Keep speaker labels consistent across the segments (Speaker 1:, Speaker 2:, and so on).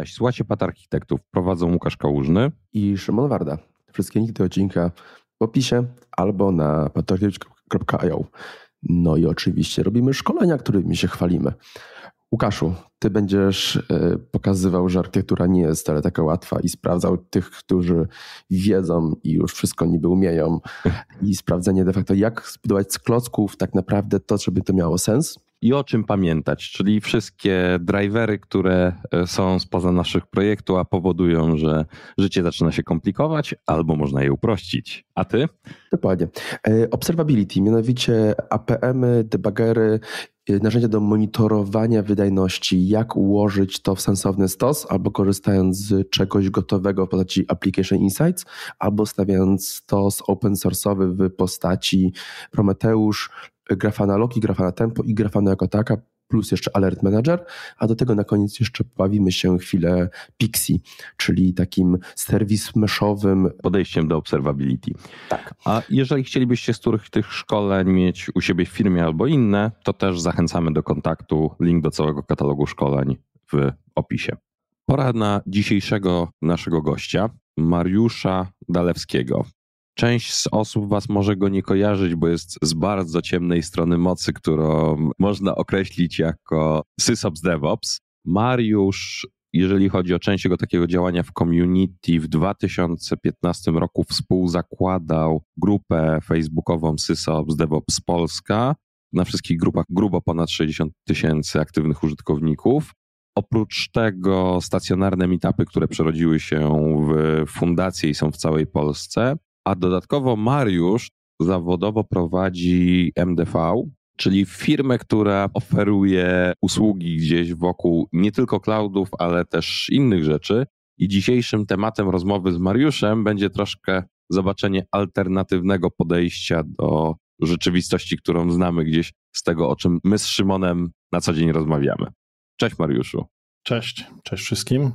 Speaker 1: Cześć, słuchajcie
Speaker 2: Pat Architektów. Prowadzą Łukasz Kałużny i Szymon Warda. Wszystkie linki do odcinka w opisie albo na patarkiewicz.io. No i oczywiście robimy szkolenia, którymi się chwalimy. Łukaszu, ty będziesz e, pokazywał, że architektura nie jest wcale taka łatwa i sprawdzał tych, którzy wiedzą i już wszystko niby umieją i sprawdzenie de facto, jak zbudować z klocków tak naprawdę to, żeby to miało sens
Speaker 1: i o czym pamiętać, czyli wszystkie drivery, które e, są spoza naszych projektu, a powodują, że życie zaczyna się komplikować, albo można je uprościć.
Speaker 2: A ty? Dokładnie. E, observability, mianowicie APM-y, debugery e, narzędzia do monitorowania wydajności, jak ułożyć to w sensowny stos, albo korzystając z czegoś gotowego w postaci Application Insights, albo stawiając to z open source'owy w postaci Prometeusz Grafana Loki, Grafana Tempo i Grafana jako taka, plus jeszcze Alert Manager, a do tego na koniec jeszcze bawimy się chwilę Pixie, czyli takim serwis meszowym. Podejściem do observability. Tak. A jeżeli chcielibyście z których tych szkoleń mieć
Speaker 1: u siebie w firmie albo inne, to też zachęcamy do kontaktu. Link do całego katalogu szkoleń w opisie. Pora na dzisiejszego naszego gościa, Mariusza Dalewskiego. Część z osób Was może go nie kojarzyć, bo jest z bardzo ciemnej strony mocy, którą można określić jako SysOps DevOps. Mariusz, jeżeli chodzi o część jego takiego działania w community, w 2015 roku współzakładał grupę facebookową SysOps DevOps Polska. Na wszystkich grupach grubo ponad 60 tysięcy aktywnych użytkowników. Oprócz tego stacjonarne meetupy, które przerodziły się w fundacje i są w całej Polsce a dodatkowo Mariusz zawodowo prowadzi MDV, czyli firmę, która oferuje usługi gdzieś wokół nie tylko cloudów, ale też innych rzeczy. I dzisiejszym tematem rozmowy z Mariuszem będzie troszkę zobaczenie alternatywnego podejścia do rzeczywistości, którą znamy gdzieś z tego, o czym my z Szymonem na co dzień rozmawiamy. Cześć Mariuszu.
Speaker 3: Cześć, cześć wszystkim.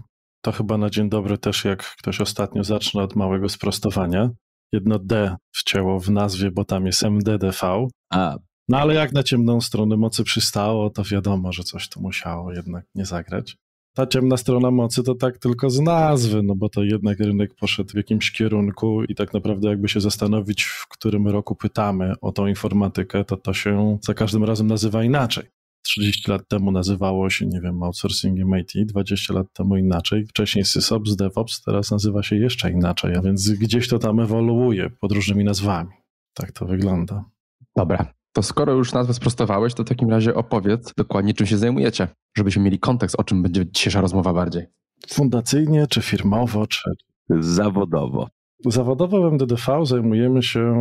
Speaker 3: To chyba na dzień dobry też, jak ktoś ostatnio zaczyna od małego sprostowania jedno D wcięło w nazwie, bo tam jest MDDV. A. No ale jak na ciemną stronę mocy przystało, to wiadomo, że coś tu musiało jednak nie zagrać. Ta ciemna strona mocy to tak tylko z nazwy, no bo to jednak rynek poszedł w jakimś kierunku i tak naprawdę jakby się zastanowić, w którym roku pytamy o tą informatykę, to to się za każdym razem nazywa inaczej. 30 lat temu nazywało się, nie wiem, outsourcingiem IT, 20 lat temu inaczej. Wcześniej SysOps, DevOps, teraz nazywa się jeszcze inaczej, a więc gdzieś to tam ewoluuje pod różnymi nazwami. Tak to wygląda. Dobra,
Speaker 2: to skoro już nazwę sprostowałeś, to w takim razie opowiedz dokładnie, czym się zajmujecie, żebyśmy mieli kontekst, o czym będzie dzisiejsza rozmowa bardziej.
Speaker 3: Fundacyjnie, czy firmowo, czy.
Speaker 2: Zawodowo.
Speaker 3: Zawodowo w MDDV zajmujemy się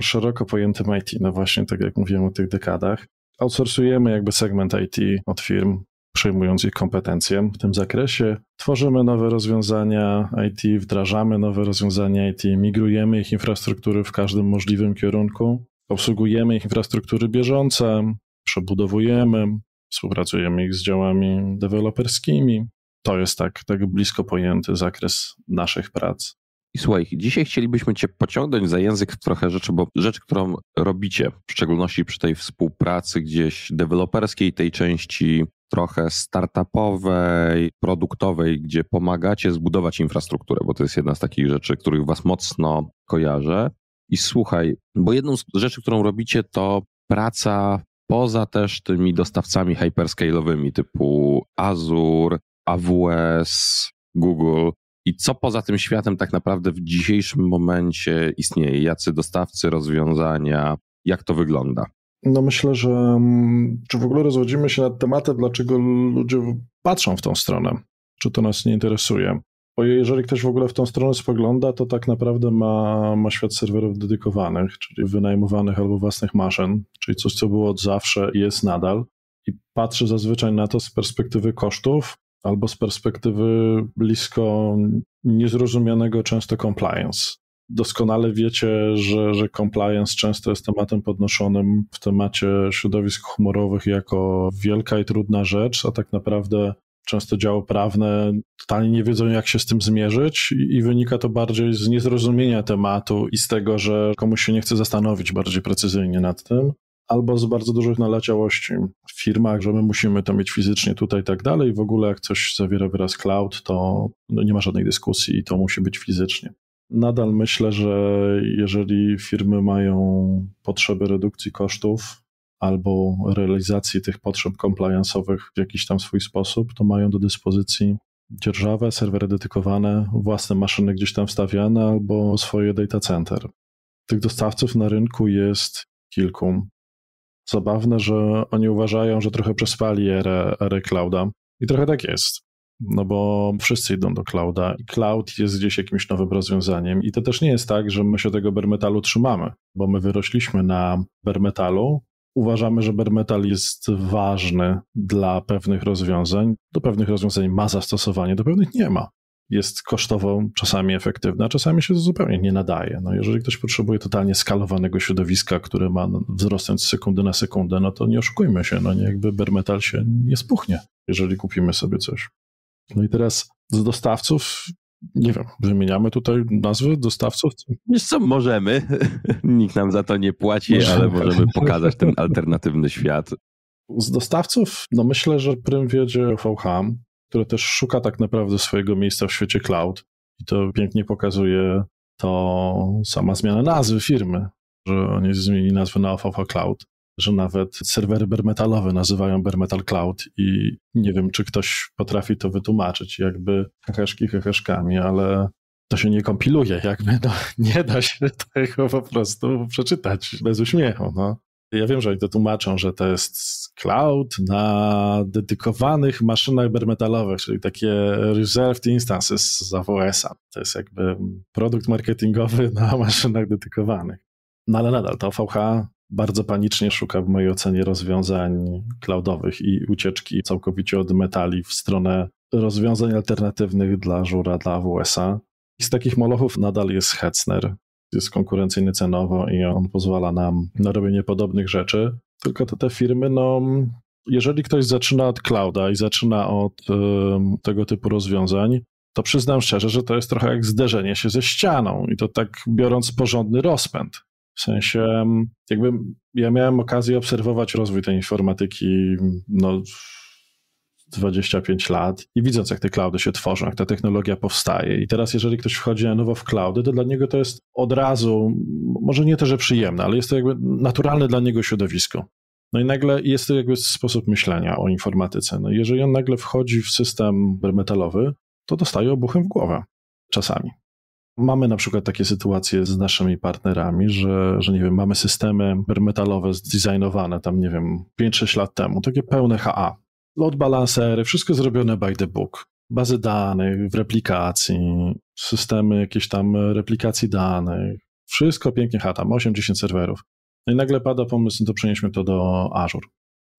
Speaker 3: szeroko pojętym IT, no właśnie tak jak mówiłem o tych dekadach outsourcujemy jakby segment IT od firm, przejmując ich kompetencje w tym zakresie. Tworzymy nowe rozwiązania IT, wdrażamy nowe rozwiązania IT, migrujemy ich infrastruktury w każdym możliwym kierunku, obsługujemy ich infrastruktury bieżące, przebudowujemy, współpracujemy ich z działami deweloperskimi.
Speaker 1: To jest tak, tak blisko pojęty zakres naszych prac. I słuchaj, dzisiaj chcielibyśmy Cię pociągnąć za język w trochę rzeczy, bo rzecz, którą robicie, w szczególności przy tej współpracy gdzieś deweloperskiej, tej części trochę startupowej, produktowej, gdzie pomagacie zbudować infrastrukturę, bo to jest jedna z takich rzeczy, których Was mocno kojarzę. I słuchaj, bo jedną z rzeczy, którą robicie, to praca poza też tymi dostawcami hyperscale'owymi typu Azure, AWS, Google i co poza tym światem tak naprawdę w dzisiejszym momencie istnieje? Jacy dostawcy rozwiązania? Jak to wygląda?
Speaker 3: No myślę, że mm, czy w ogóle rozwodzimy się nad tematem, dlaczego ludzie patrzą w tą stronę? Czy to nas nie interesuje? Bo jeżeli ktoś w ogóle w tą stronę spogląda, to tak naprawdę ma, ma świat serwerów dedykowanych, czyli wynajmowanych albo własnych maszyn, czyli coś, co było od zawsze i jest nadal. I patrzy zazwyczaj na to z perspektywy kosztów, albo z perspektywy blisko niezrozumianego często compliance. Doskonale wiecie, że, że compliance często jest tematem podnoszonym w temacie środowisk humorowych jako wielka i trudna rzecz, a tak naprawdę często działy prawne totalnie nie wiedzą, jak się z tym zmierzyć, i, i wynika to bardziej z niezrozumienia tematu i z tego, że komuś się nie chce zastanowić bardziej precyzyjnie nad tym albo z bardzo dużych naleciałości w firmach, że my musimy to mieć fizycznie tutaj i tak dalej. W ogóle jak coś zawiera wyraz cloud, to no, nie ma żadnej dyskusji i to musi być fizycznie. Nadal myślę, że jeżeli firmy mają potrzeby redukcji kosztów albo realizacji tych potrzeb compliance'owych w jakiś tam swój sposób, to mają do dyspozycji dzierżawę, serwery dedykowane, własne maszyny gdzieś tam wstawiane albo swoje data center. Tych dostawców na rynku jest kilku zabawne, że oni uważają, że trochę przespali erę, erę clouda. I trochę tak jest, no bo wszyscy idą do clouda i cloud jest gdzieś jakimś nowym rozwiązaniem. I to też nie jest tak, że my się tego bermetalu trzymamy, bo my wyrośliśmy na bermetalu. Uważamy, że bermetal jest ważny dla pewnych rozwiązań. Do pewnych rozwiązań ma zastosowanie, do pewnych nie ma jest kosztowo czasami efektywna, czasami się zupełnie nie nadaje. No jeżeli ktoś potrzebuje totalnie skalowanego środowiska, które ma no, wzrostem z sekundy na sekundę, no to nie oszukujmy się, no nie jakby bermetal się nie spuchnie, jeżeli kupimy sobie coś. No i teraz z dostawców, nie wiem, wymieniamy tutaj nazwy dostawców?
Speaker 1: Wiesz co, możemy. Nikt nam za to nie płaci, możemy. ale tak. możemy pokazać ten alternatywny świat.
Speaker 3: Z dostawców, no myślę, że prym wiedzie VH, które też szuka tak naprawdę swojego miejsca w świecie cloud. I to pięknie pokazuje to sama zmiana nazwy firmy, że oni zmienili nazwę na Alfalfa Cloud, że nawet serwery bermetalowe nazywają Bermetal Cloud i nie wiem, czy ktoś potrafi to wytłumaczyć, jakby heheszki heheszkami, ale to się nie kompiluje, jakby no, nie da się tego po prostu przeczytać bez uśmiechu. No. Ja wiem, że jak to tłumaczą, że to jest cloud na dedykowanych maszynach bermetalowych, czyli takie reserved instances z AWS-a. To jest jakby produkt marketingowy na maszynach dedykowanych. No ale nadal to VH bardzo panicznie szuka w mojej ocenie rozwiązań cloudowych i ucieczki całkowicie od metali w stronę rozwiązań alternatywnych dla żura, dla AWS-a. I z takich molochów nadal jest Hetzner, jest konkurencyjny cenowo i on pozwala nam na robienie podobnych rzeczy. Tylko te, te firmy, no, jeżeli ktoś zaczyna od clouda i zaczyna od y, tego typu rozwiązań, to przyznam szczerze, że to jest trochę jak zderzenie się ze ścianą i to tak biorąc porządny rozpęd. W sensie, jakby ja miałem okazję obserwować rozwój tej informatyki no, 25 lat i widząc, jak te cloudy się tworzą, jak ta technologia powstaje. I teraz, jeżeli ktoś wchodzi na nowo w cloudy, to dla niego to jest od razu, może nie to, że przyjemne, ale jest to jakby naturalne dla niego środowisko. No i nagle jest to jakby sposób myślenia o informatyce. No jeżeli on nagle wchodzi w system metalowy, to dostaje obuchem w głowę czasami. Mamy na przykład takie sytuacje z naszymi partnerami, że, że nie wiem, mamy systemy metalowe zdesignowane tam, nie wiem, 5-6 lat temu, takie pełne HA, load balancery, wszystko zrobione by the book. Bazy danych, w replikacji, systemy jakieś tam e, replikacji danych, wszystko pięknie chata, 8-10 serwerów. No i nagle pada pomysł, no to przenieśmy to do Azure.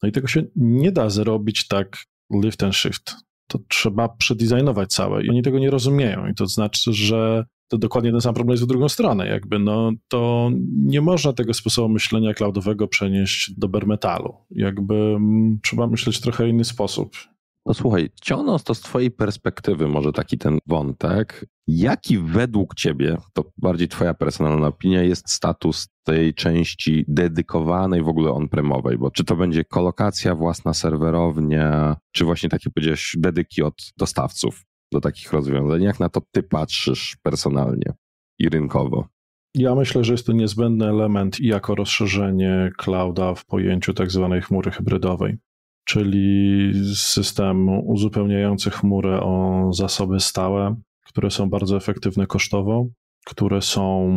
Speaker 3: No i tego się nie da zrobić tak lift and shift. To trzeba przedizajnować całe i oni tego nie rozumieją. I to znaczy, że to dokładnie ten sam problem jest w drugą stronę. Jakby no, to nie można tego sposobu myślenia cloudowego przenieść do bermetalu. Jakby mm, trzeba myśleć w trochę inny sposób.
Speaker 1: Posłuchaj, ciągnąc to z Twojej perspektywy, może taki ten wątek, jaki według Ciebie, to bardziej Twoja personalna opinia, jest status tej części dedykowanej w ogóle on-premowej? Bo czy to będzie kolokacja, własna serwerownia, czy właśnie takie powiedziałeś, dedyki od dostawców? do takich rozwiązań? Jak na to ty patrzysz personalnie i rynkowo?
Speaker 3: Ja myślę, że jest to niezbędny element jako rozszerzenie clouda w pojęciu tak zwanej chmury hybrydowej, czyli systemu uzupełniający chmurę o zasoby stałe, które są bardzo efektywne kosztowo, które są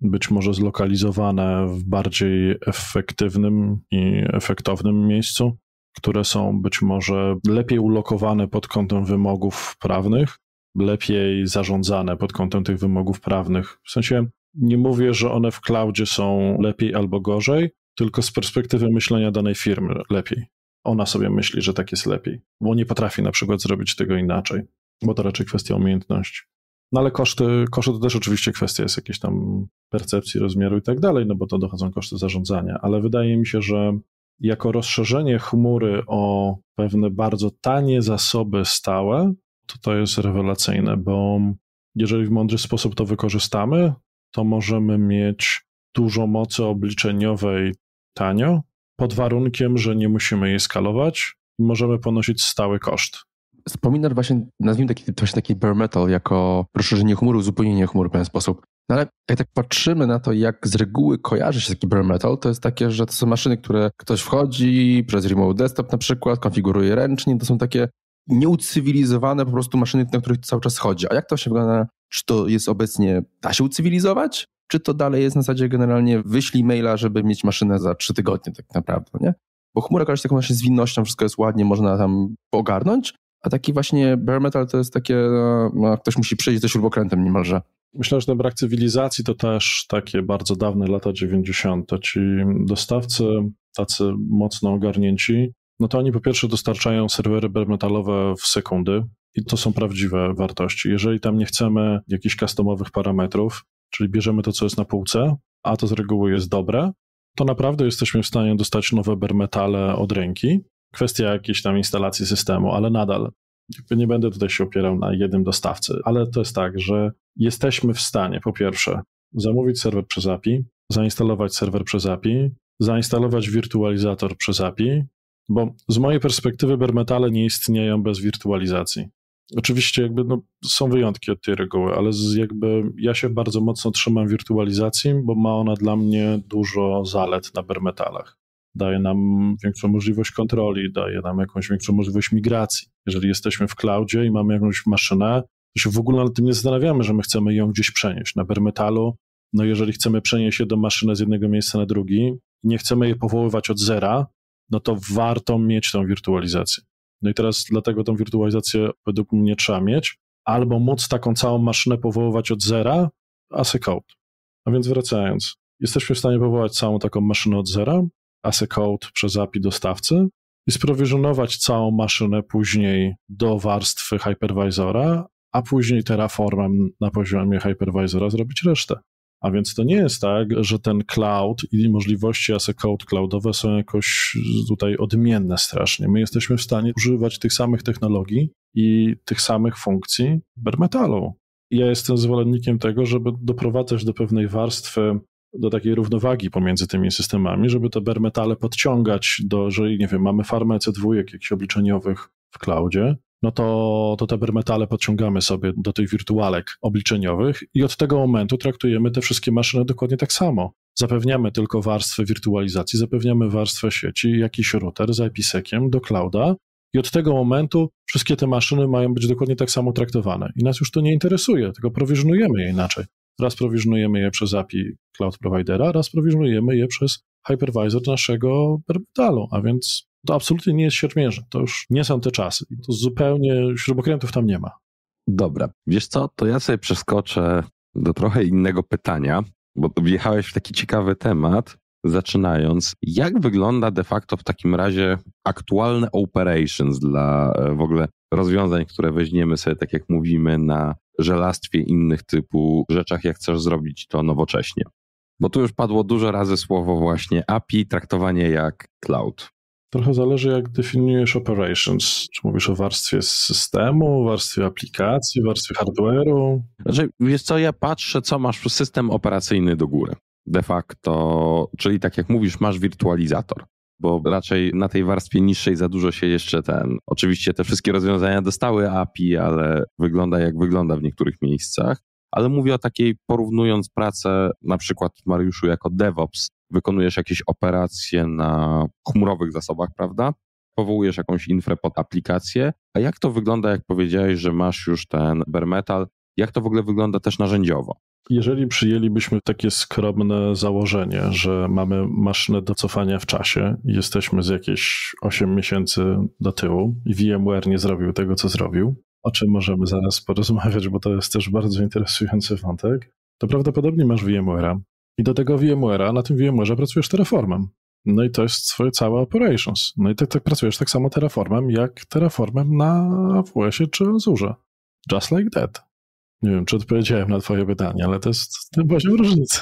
Speaker 3: być może zlokalizowane w bardziej efektywnym i efektownym miejscu, które są być może lepiej ulokowane pod kątem wymogów prawnych, lepiej zarządzane pod kątem tych wymogów prawnych. W sensie nie mówię, że one w cloudzie są lepiej albo gorzej, tylko z perspektywy myślenia danej firmy lepiej. Ona sobie myśli, że tak jest lepiej, bo nie potrafi na przykład zrobić tego inaczej, bo to raczej kwestia umiejętności. No ale koszty, koszty to też oczywiście kwestia jest jakiejś tam percepcji, rozmiaru i tak dalej, no bo to dochodzą koszty zarządzania, ale wydaje mi się, że jako rozszerzenie chmury o pewne bardzo tanie zasoby stałe, to to jest rewelacyjne, bo jeżeli w mądry sposób to wykorzystamy, to możemy mieć dużo mocy obliczeniowej tanio, pod warunkiem, że nie musimy jej skalować i możemy ponosić stały koszt.
Speaker 2: Wspominasz właśnie, nazwijmy taki, właśnie taki bare metal jako rozszerzenie chmury, uzupełnienie chmur w pewien sposób. No ale jak tak patrzymy na to, jak z reguły kojarzy się taki bare metal, to jest takie, że to są maszyny, które ktoś wchodzi przez remote desktop na przykład, konfiguruje ręcznie, to są takie nieucywilizowane po prostu maszyny, na których cały czas chodzi. A jak to się wygląda? Czy to jest obecnie, da się ucywilizować? Czy to dalej jest na zasadzie generalnie wyślij maila, żeby mieć maszynę za trzy tygodnie tak naprawdę, nie? Bo chmura kojarzy się taką właśnie winnością, wszystko jest ładnie, można tam ogarnąć, a taki właśnie bare metal to jest takie, no, no ktoś musi przejść ze śrubokrętem niemalże. Myślę, że ten brak
Speaker 3: cywilizacji to też takie bardzo dawne lata 90. Ci dostawcy, tacy mocno ogarnięci, no to oni po pierwsze dostarczają serwery bermetalowe w sekundy i to są prawdziwe wartości. Jeżeli tam nie chcemy jakichś customowych parametrów, czyli bierzemy to, co jest na półce, a to z reguły jest dobre, to naprawdę jesteśmy w stanie dostać nowe bermetale od ręki. Kwestia jakiejś tam instalacji systemu, ale nadal. nie będę tutaj się opierał na jednym dostawcy, ale to jest tak, że jesteśmy w stanie, po pierwsze, zamówić serwer przez API, zainstalować serwer przez API, zainstalować wirtualizator przez API, bo z mojej perspektywy metale nie istnieją bez wirtualizacji. Oczywiście jakby no, są wyjątki od tej reguły, ale z jakby ja się bardzo mocno trzymam wirtualizacji, bo ma ona dla mnie dużo zalet na metalach. Daje nam większą możliwość kontroli, daje nam jakąś większą możliwość migracji. Jeżeli jesteśmy w cloudzie i mamy jakąś maszynę, to się w ogóle nad tym nie zastanawiamy, że my chcemy ją gdzieś przenieść. Na Bermetalu, no jeżeli chcemy przenieść do maszyny z jednego miejsca na drugi, nie chcemy jej powoływać od zera, no to warto mieć tą wirtualizację. No i teraz dlatego tą wirtualizację według mnie trzeba mieć, albo móc taką całą maszynę powoływać od zera, a Code. A więc wracając, jesteśmy w stanie powołać całą taką maszynę od zera, a Code przez API dostawcy i sprowiżonować całą maszynę później do warstwy hypervisora, a później Terraformem na poziomie hypervisora zrobić resztę. A więc to nie jest tak, że ten cloud i możliwości as a code cloudowe są jakoś tutaj odmienne strasznie. My jesteśmy w stanie używać tych samych technologii i tych samych funkcji metalu. Ja jestem zwolennikiem tego, żeby doprowadzać do pewnej warstwy, do takiej równowagi pomiędzy tymi systemami, żeby te metale podciągać do, że nie wiem, mamy farmę EC2 jakichś obliczeniowych w cloudzie, no to, to te bermetale podciągamy sobie do tych wirtualek obliczeniowych i od tego momentu traktujemy te wszystkie maszyny dokładnie tak samo. Zapewniamy tylko warstwę wirtualizacji, zapewniamy warstwę sieci, jakiś router z IPseciem do clouda i od tego momentu wszystkie te maszyny mają być dokładnie tak samo traktowane. I nas już to nie interesuje, tylko prowizjonujemy je inaczej. Raz prowizjonujemy je przez API cloud providera, raz prowizjonujemy je przez hypervisor naszego bermetalu, a więc to absolutnie nie jest siermiężne. To już nie są te czasy. To zupełnie śrubokrętów tam nie ma.
Speaker 1: Dobra. Wiesz co, to ja sobie przeskoczę do trochę innego pytania, bo wjechałeś w taki ciekawy temat, zaczynając. Jak wygląda de facto w takim razie aktualne operations dla e, w ogóle rozwiązań, które weźmiemy sobie, tak jak mówimy, na żelastwie innych typu rzeczach, jak chcesz zrobić to nowocześnie? Bo tu już padło dużo razy słowo właśnie API, traktowanie jak cloud.
Speaker 3: Trochę zależy, jak definiujesz operations. Czy mówisz o warstwie systemu, warstwie aplikacji, warstwie hardware'u?
Speaker 1: Znaczy, wiesz co, ja patrzę, co masz system operacyjny do góry. De facto, czyli tak jak mówisz, masz wirtualizator bo raczej na tej warstwie niższej za dużo się jeszcze ten. Oczywiście te wszystkie rozwiązania dostały API, ale wygląda jak wygląda w niektórych miejscach. Ale mówię o takiej, porównując pracę na przykład Mariuszu jako DevOps wykonujesz jakieś operacje na chmurowych zasobach, prawda? Powołujesz jakąś infrę pod aplikację. A jak to wygląda, jak powiedziałeś, że masz już ten bare metal? Jak to w ogóle wygląda też narzędziowo?
Speaker 3: Jeżeli przyjęlibyśmy takie skromne założenie, że mamy maszynę do cofania w czasie, jesteśmy z jakieś 8 miesięcy do tyłu i VMware nie zrobił tego, co zrobił, o czym możemy zaraz porozmawiać, bo to jest też bardzo interesujący wątek, to prawdopodobnie masz VMware'a, i do tego VMware'a, na tym VMware'ze pracujesz Terraformem. No i to jest swoje całe operations. No i tak, tak pracujesz tak samo Terraformem, jak Terraformem na AWS-ie czy Azure. Just like that. Nie wiem, czy odpowiedziałem na twoje pytanie, ale to jest
Speaker 1: ten poziom różnicy.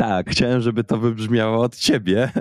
Speaker 1: Tak, chciałem, żeby to wybrzmiało od ciebie.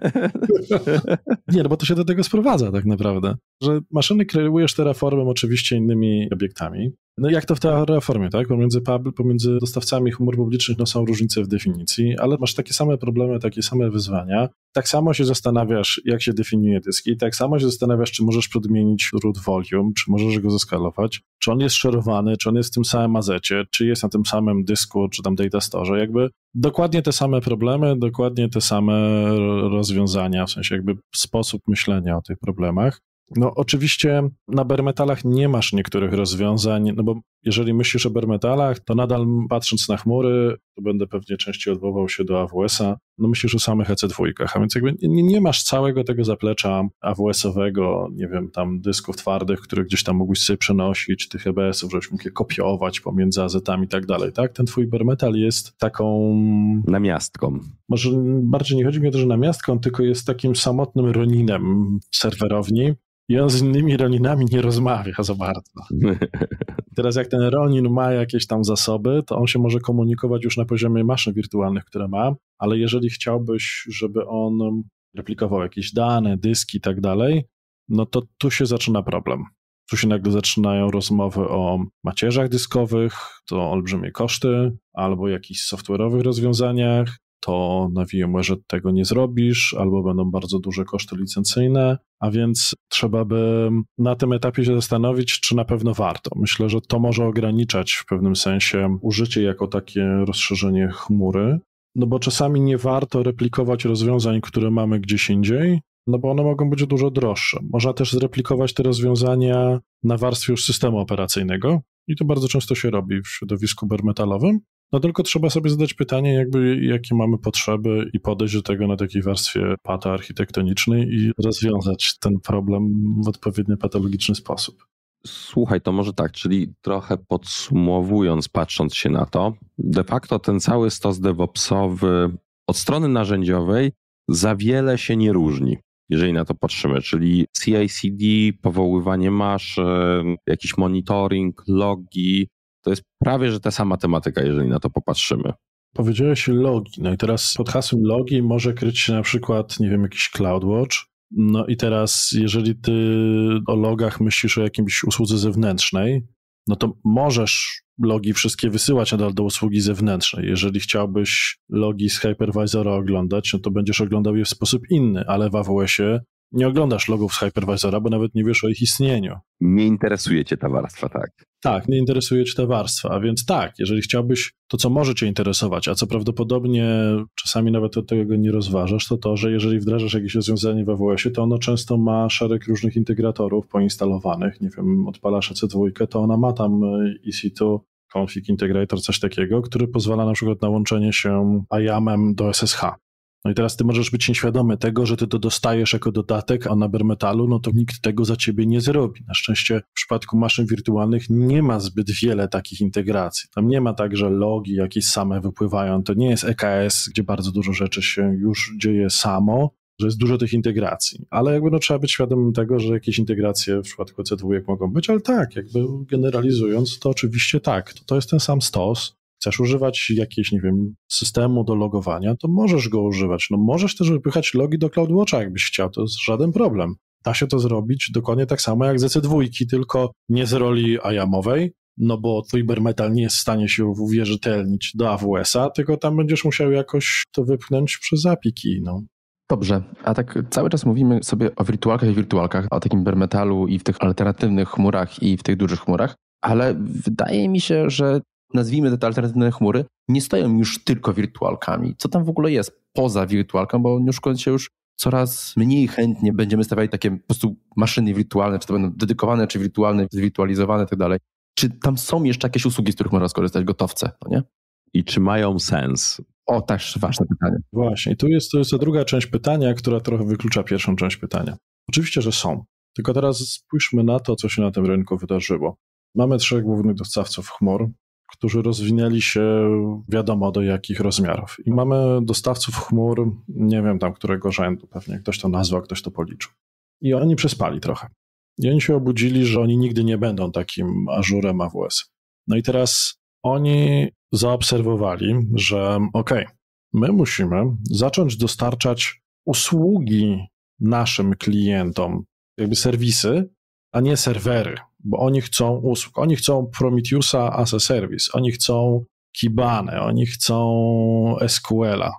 Speaker 3: Nie, no bo to się do tego sprowadza tak naprawdę, że maszyny kreujesz terraformem oczywiście innymi obiektami. No jak to w terraformie, tak? Pomiędzy, pub, pomiędzy dostawcami humor publicznych no, są różnice w definicji, ale masz takie same problemy, takie same wyzwania. Tak samo się zastanawiasz, jak się definiuje dyski. tak samo się zastanawiasz, czy możesz podmienić root volume, czy możesz go zeskalować, czy on jest szerowany, czy on jest w tym samym azecie, czy jest na tym samym dysku, czy tam data store. Jakby dokładnie te same problemy, dokładnie te same rozwiązania, w sensie jakby sposób myślenia o tych problemach. No, oczywiście na bermetalach nie masz niektórych rozwiązań, no bo jeżeli myślisz o bermetalach, to nadal patrząc na chmury, to będę pewnie częściej odwołał się do AWS-a, no myślisz o samych EC2, a więc jakby nie, nie masz całego tego zaplecza AWS-owego, nie wiem, tam dysków twardych, które gdzieś tam mógłbyś sobie przenosić, tych EBS-ów, żebyś mógł je kopiować pomiędzy AZ-ami i tak dalej, tak? Ten twój bare metal jest taką...
Speaker 1: Namiastką.
Speaker 3: Może bardziej nie chodzi mi o to, że namiastką, tylko jest takim samotnym roninem serwerowni, i on z innymi Roninami nie rozmawia za bardzo. Teraz jak ten Ronin ma jakieś tam zasoby, to on się może komunikować już na poziomie maszyn wirtualnych, które ma, ale jeżeli chciałbyś, żeby on replikował jakieś dane, dyski i tak dalej, no to tu się zaczyna problem. Tu się nagle zaczynają rozmowy o macierzach dyskowych, to olbrzymie koszty, albo jakichś software'owych rozwiązaniach, to na VMware tego nie zrobisz, albo będą bardzo duże koszty licencyjne, a więc trzeba by na tym etapie się zastanowić, czy na pewno warto. Myślę, że to może ograniczać w pewnym sensie użycie jako takie rozszerzenie chmury. No bo czasami nie warto replikować rozwiązań, które mamy gdzieś indziej, no bo one mogą być dużo droższe. Można też zreplikować te rozwiązania na warstwie już systemu operacyjnego i to bardzo często się robi w środowisku bermetalowym, no tylko trzeba sobie zadać pytanie, jakby jakie mamy potrzeby i podejść do tego na takiej warstwie pata architektonicznej i rozwiązać ten problem w odpowiednio patologiczny sposób.
Speaker 1: Słuchaj, to może tak, czyli trochę podsumowując, patrząc się na to, de facto ten cały stos DevOpsowy od strony narzędziowej za wiele się nie różni, jeżeli na to patrzymy, czyli CI/CD, powoływanie maszyn, jakiś monitoring, logi, to jest prawie, że ta sama tematyka, jeżeli na to popatrzymy.
Speaker 3: Powiedziałeś logi, no i teraz pod hasłem logi może kryć się na przykład, nie wiem, jakiś CloudWatch, no i teraz, jeżeli ty o logach myślisz o jakimś usłudze zewnętrznej, no to możesz logi wszystkie wysyłać nadal do usługi zewnętrznej. Jeżeli chciałbyś logi z hypervisora oglądać, no to będziesz oglądał je w sposób inny, ale w AWS-ie nie oglądasz logów z hypervisora, bo nawet nie wiesz o ich istnieniu.
Speaker 1: Nie interesuje cię ta warstwa, tak?
Speaker 3: Tak, nie interesuje cię ta warstwa, a więc tak, jeżeli chciałbyś to, co może cię interesować, a co prawdopodobnie czasami nawet od tego nie rozważasz, to to, że jeżeli wdrażasz jakieś rozwiązanie w AWS-ie, to ono często ma szereg różnych integratorów poinstalowanych, nie wiem, odpalasz EC2, to ona ma tam EC2 e config integrator, coś takiego, który pozwala na przykład na łączenie się IAM-em do SSH. No i teraz ty możesz być nieświadomy tego, że ty to dostajesz jako dodatek, a na bermetalu, no to nikt tego za ciebie nie zrobi. Na szczęście w przypadku maszyn wirtualnych nie ma zbyt wiele takich integracji. Tam nie ma tak, że logi jakieś same wypływają. To nie jest EKS, gdzie bardzo dużo rzeczy się już dzieje samo, że jest dużo tych integracji, ale jakby no, trzeba być świadomym tego, że jakieś integracje w przypadku c 2 mogą być, ale tak, jakby generalizując, to oczywiście tak, to, to jest ten sam stos, Chcesz używać jakiegoś, nie wiem, systemu do logowania, to możesz go używać. No możesz też wypychać logi do CloudWatcha, jakbyś chciał, to jest żaden problem. Da się to zrobić dokładnie tak samo jak z dwójki, tylko nie z roli IAMowej, no bo twój bermetal nie jest w stanie się uwierzytelnić do AWS-a, tylko tam będziesz musiał jakoś to wypchnąć przez apiki, no.
Speaker 2: Dobrze, a tak cały czas mówimy sobie o wirtualkach i wirtualkach, o takim bermetalu i w tych alternatywnych chmurach i w tych dużych chmurach, ale wydaje mi się, że nazwijmy te alternatywne chmury, nie stoją już tylko wirtualkami. Co tam w ogóle jest poza wirtualką, bo już szkodzi się już coraz mniej chętnie będziemy stawiali takie po prostu maszyny wirtualne, czy to będą dedykowane, czy wirtualne, zwirtualizowane i tak dalej. Czy tam są jeszcze jakieś usługi, z których można skorzystać, gotowce, no nie? I czy mają sens? O, też ważne pytanie.
Speaker 3: Właśnie, tu jest, to jest ta druga część pytania, która trochę wyklucza pierwszą część pytania. Oczywiście, że są. Tylko teraz spójrzmy na to, co się na tym rynku wydarzyło. Mamy trzech głównych dostawców chmur, którzy rozwinęli się wiadomo do jakich rozmiarów. I mamy dostawców chmur, nie wiem tam którego rzędu, pewnie ktoś to nazwał, ktoś to policzył. I oni przespali trochę. I oni się obudzili, że oni nigdy nie będą takim ażurem AWS. No i teraz oni zaobserwowali, że okej, okay, my musimy zacząć dostarczać usługi naszym klientom, jakby serwisy, a nie serwery bo oni chcą usług, oni chcą Prometheusa as a service, oni chcą Kibane, oni chcą SQL-a.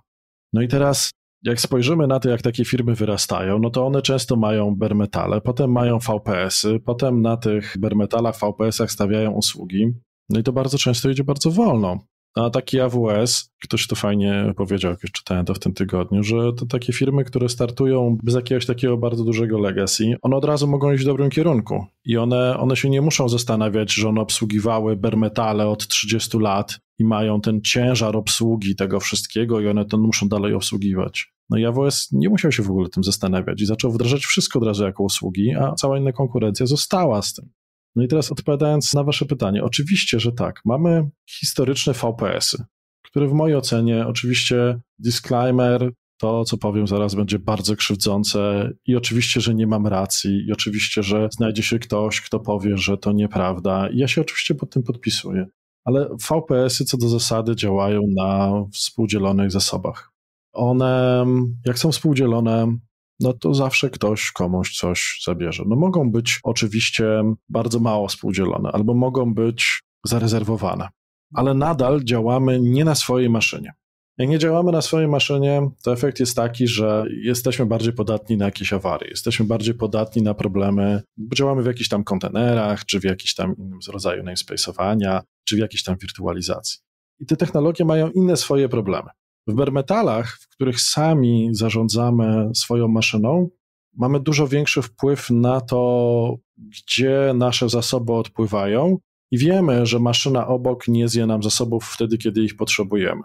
Speaker 3: No i teraz, jak spojrzymy na to, jak takie firmy wyrastają, no to one często mają bermetale, potem mają VPS-y, potem na tych bermetalach, VPS-ach stawiają usługi. No i to bardzo często idzie bardzo wolno. A taki AWS, ktoś to fajnie powiedział, jak już czytałem to w tym tygodniu, że to takie firmy, które startują bez jakiegoś takiego bardzo dużego legacy, one od razu mogą iść w dobrym kierunku i one, one się nie muszą zastanawiać, że one obsługiwały bermetale od 30 lat i mają ten ciężar obsługi tego wszystkiego i one to muszą dalej obsługiwać. No i AWS nie musiał się w ogóle tym zastanawiać i zaczął wdrażać wszystko od razu jako usługi, a cała inna konkurencja została z tym. No i teraz odpowiadając na Wasze pytanie, oczywiście, że tak. Mamy historyczne VPS-y, które w mojej ocenie, oczywiście, disclaimer, to, co powiem zaraz, będzie bardzo krzywdzące i oczywiście, że nie mam racji i oczywiście, że znajdzie się ktoś, kto powie, że to nieprawda. I ja się oczywiście pod tym podpisuję. Ale VPS-y co do zasady działają na współdzielonych zasobach. One, jak są współdzielone, no to zawsze ktoś komuś coś zabierze. No mogą być oczywiście bardzo mało spółdzielone, albo mogą być zarezerwowane, ale nadal działamy nie na swojej maszynie. Jak nie działamy na swojej maszynie, to efekt jest taki, że jesteśmy bardziej podatni na jakieś awarie, jesteśmy bardziej podatni na problemy, bo działamy w jakichś tam kontenerach, czy w jakimś tam innym rodzaju namespace'owania, czy w jakiejś tam wirtualizacji. I te technologie mają inne swoje problemy. W bermetalach, w których sami zarządzamy swoją maszyną, mamy dużo większy wpływ na to, gdzie nasze zasoby odpływają i wiemy, że maszyna obok nie zje nam zasobów wtedy, kiedy ich potrzebujemy.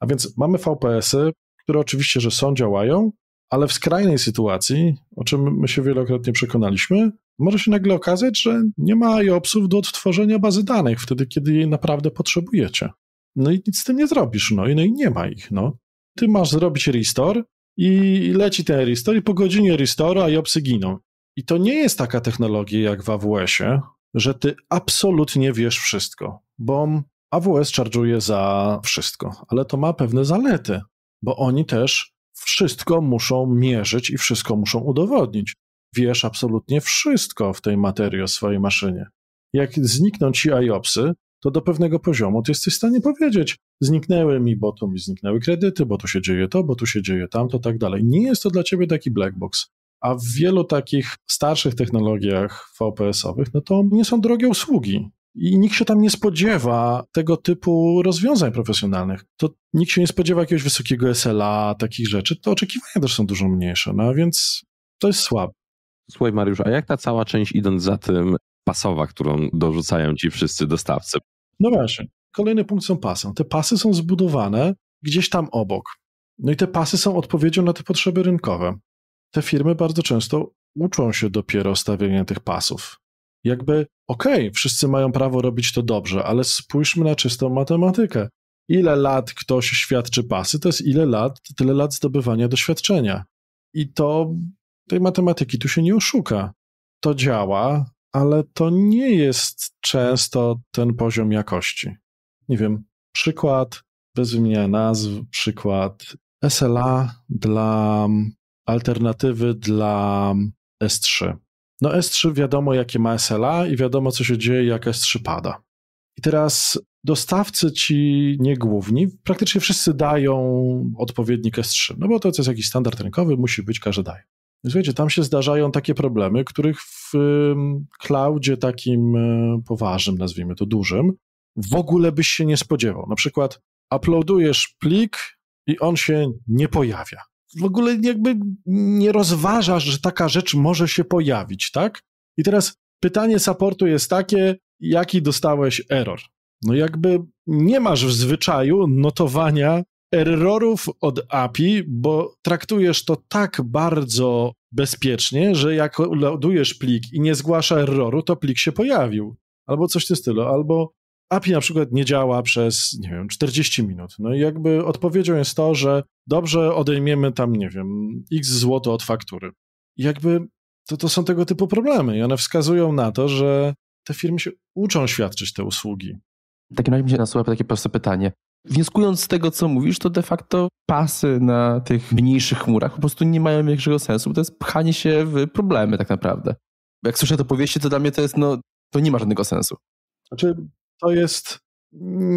Speaker 3: A więc mamy VPS-y, które oczywiście, że są, działają, ale w skrajnej sytuacji, o czym my się wielokrotnie przekonaliśmy, może się nagle okazać, że nie ma IOPS-ów do odtworzenia bazy danych wtedy, kiedy jej naprawdę potrzebujecie no i nic z tym nie zrobisz, no i, no i nie ma ich, no. Ty masz zrobić restore i leci ten restore i po godzinie i jobsy giną. I to nie jest taka technologia jak w AWS-ie, że ty absolutnie wiesz wszystko, bo AWS charge'uje za wszystko, ale to ma pewne zalety, bo oni też wszystko muszą mierzyć i wszystko muszą udowodnić. Wiesz absolutnie wszystko w tej materii o swojej maszynie. Jak znikną ci IOPSy, to do pewnego poziomu to jesteś w stanie powiedzieć, zniknęły mi, bo tu mi zniknęły kredyty, bo tu się dzieje to, bo tu się dzieje tamto, tak dalej. Nie jest to dla ciebie taki black box. A w wielu takich starszych technologiach VPS-owych, no to nie są drogie usługi. I nikt się tam nie spodziewa tego typu rozwiązań profesjonalnych. To nikt się nie spodziewa jakiegoś wysokiego SLA, takich rzeczy. To oczekiwania też są dużo mniejsze, no a więc to
Speaker 1: jest słabe. Słuchaj Mariusz, a jak ta cała część idąc za tym pasowa, którą dorzucają ci wszyscy dostawcy?
Speaker 3: No właśnie. Kolejny punkt są pasy. No te pasy są zbudowane gdzieś tam obok. No i te pasy są odpowiedzią na te potrzeby rynkowe. Te firmy bardzo często uczą się dopiero stawiania tych pasów. Jakby, okej, okay, wszyscy mają prawo robić to dobrze, ale spójrzmy na czystą matematykę. Ile lat ktoś świadczy pasy, to jest ile lat, tyle lat zdobywania doświadczenia. I to tej matematyki tu się nie oszuka. To działa, ale to nie jest często ten poziom jakości. Nie wiem, przykład, bez wymieniania nazw, przykład SLA dla mm, alternatywy dla mm, S3. No S3 wiadomo, jakie ma SLA i wiadomo, co się dzieje, jak S3 pada. I teraz dostawcy ci niegłówni praktycznie wszyscy dają odpowiednik S3, no bo to jest jakiś standard rynkowy, musi być, każdy daje. Więc wiecie, tam się zdarzają takie problemy, których w cloudzie takim e, poważnym, nazwijmy to dużym, w ogóle byś się nie spodziewał. Na przykład uploadujesz plik i on się nie pojawia. W ogóle jakby nie rozważasz, że taka rzecz może się pojawić, tak? I teraz pytanie supportu jest takie, jaki dostałeś error? No jakby nie masz w zwyczaju notowania errorów od API, bo traktujesz to tak bardzo bezpiecznie, że jak loadujesz plik i nie zgłasza erroru, to plik się pojawił. Albo coś w tym stylu, albo API na przykład nie działa przez, nie wiem, 40 minut. No i jakby odpowiedzią jest to, że dobrze odejmiemy tam, nie wiem, x złoto od faktury. I jakby to, to są tego typu problemy i one wskazują na to, że te firmy się uczą
Speaker 2: świadczyć te usługi. W takim razie mi się nasuwa takie proste pytanie. Wnioskując z tego, co mówisz, to de facto pasy na tych mniejszych chmurach po prostu nie mają większego sensu, bo to jest pchanie się w problemy tak naprawdę. Jak słyszę to powieści, to dla mnie to jest, no, to nie ma żadnego sensu.
Speaker 3: Znaczy, to jest,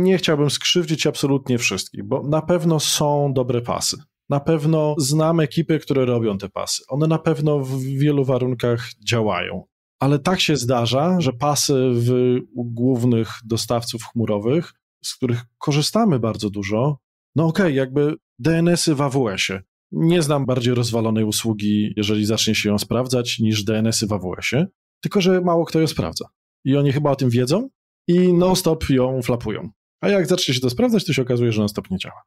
Speaker 3: nie chciałbym skrzywdzić absolutnie wszystkich, bo na pewno są dobre pasy. Na pewno znam ekipy, które robią te pasy. One na pewno w wielu warunkach działają. Ale tak się zdarza, że pasy w głównych dostawców chmurowych z których korzystamy bardzo dużo, no okej, okay, jakby DNS-y w AWS-ie. Nie znam bardziej rozwalonej usługi, jeżeli zacznie się ją sprawdzać, niż DNS-y w AWS-ie, tylko że mało kto ją sprawdza. I oni chyba o tym wiedzą i non-stop ją flapują. A jak zacznie się to sprawdzać, to się okazuje, że non-stop nie działa.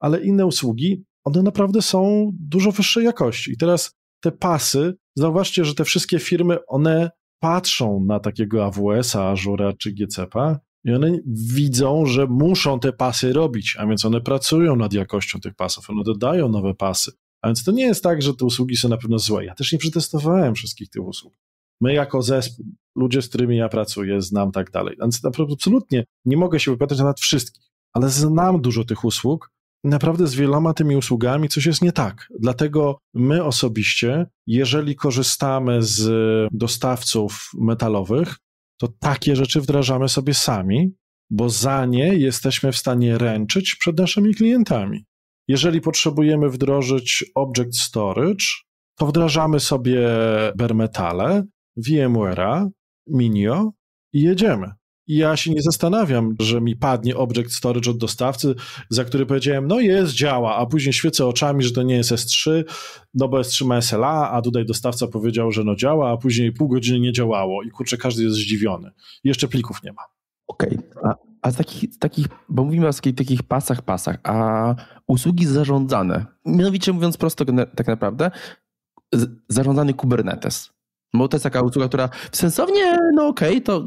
Speaker 3: Ale inne usługi, one naprawdę są dużo wyższej jakości. I teraz te pasy, zauważcie, że te wszystkie firmy, one patrzą na takiego AWS-a, Azura czy GCP-a i one widzą, że muszą te pasy robić, a więc one pracują nad jakością tych pasów, one dodają nowe pasy. A więc to nie jest tak, że te usługi są na pewno złe. Ja też nie przetestowałem wszystkich tych usług. My jako zespół, ludzie, z którymi ja pracuję, znam tak dalej. A więc absolutnie nie mogę się wypowiadać nad wszystkich, ale znam dużo tych usług naprawdę z wieloma tymi usługami coś jest nie tak. Dlatego my osobiście, jeżeli korzystamy z dostawców metalowych, to takie rzeczy wdrażamy sobie sami, bo za nie jesteśmy w stanie ręczyć przed naszymi klientami. Jeżeli potrzebujemy wdrożyć Object Storage, to wdrażamy sobie Bare Metale, VMware'a, Minio i jedziemy ja się nie zastanawiam, że mi padnie Object Storage od dostawcy, za który powiedziałem, no jest, działa, a później świecę oczami, że to nie jest S3, no bo S3 ma SLA, a tutaj dostawca powiedział, że no działa, a później pół godziny nie działało i kurczę, każdy jest zdziwiony. Jeszcze plików nie ma.
Speaker 2: Okej, okay. a, a z takich, takich, bo mówimy o takich, takich pasach, pasach, a usługi zarządzane, mianowicie mówiąc prosto tak naprawdę, zarządzany Kubernetes. Bo to jest taka usługa, która sensownie, no okej, okay, to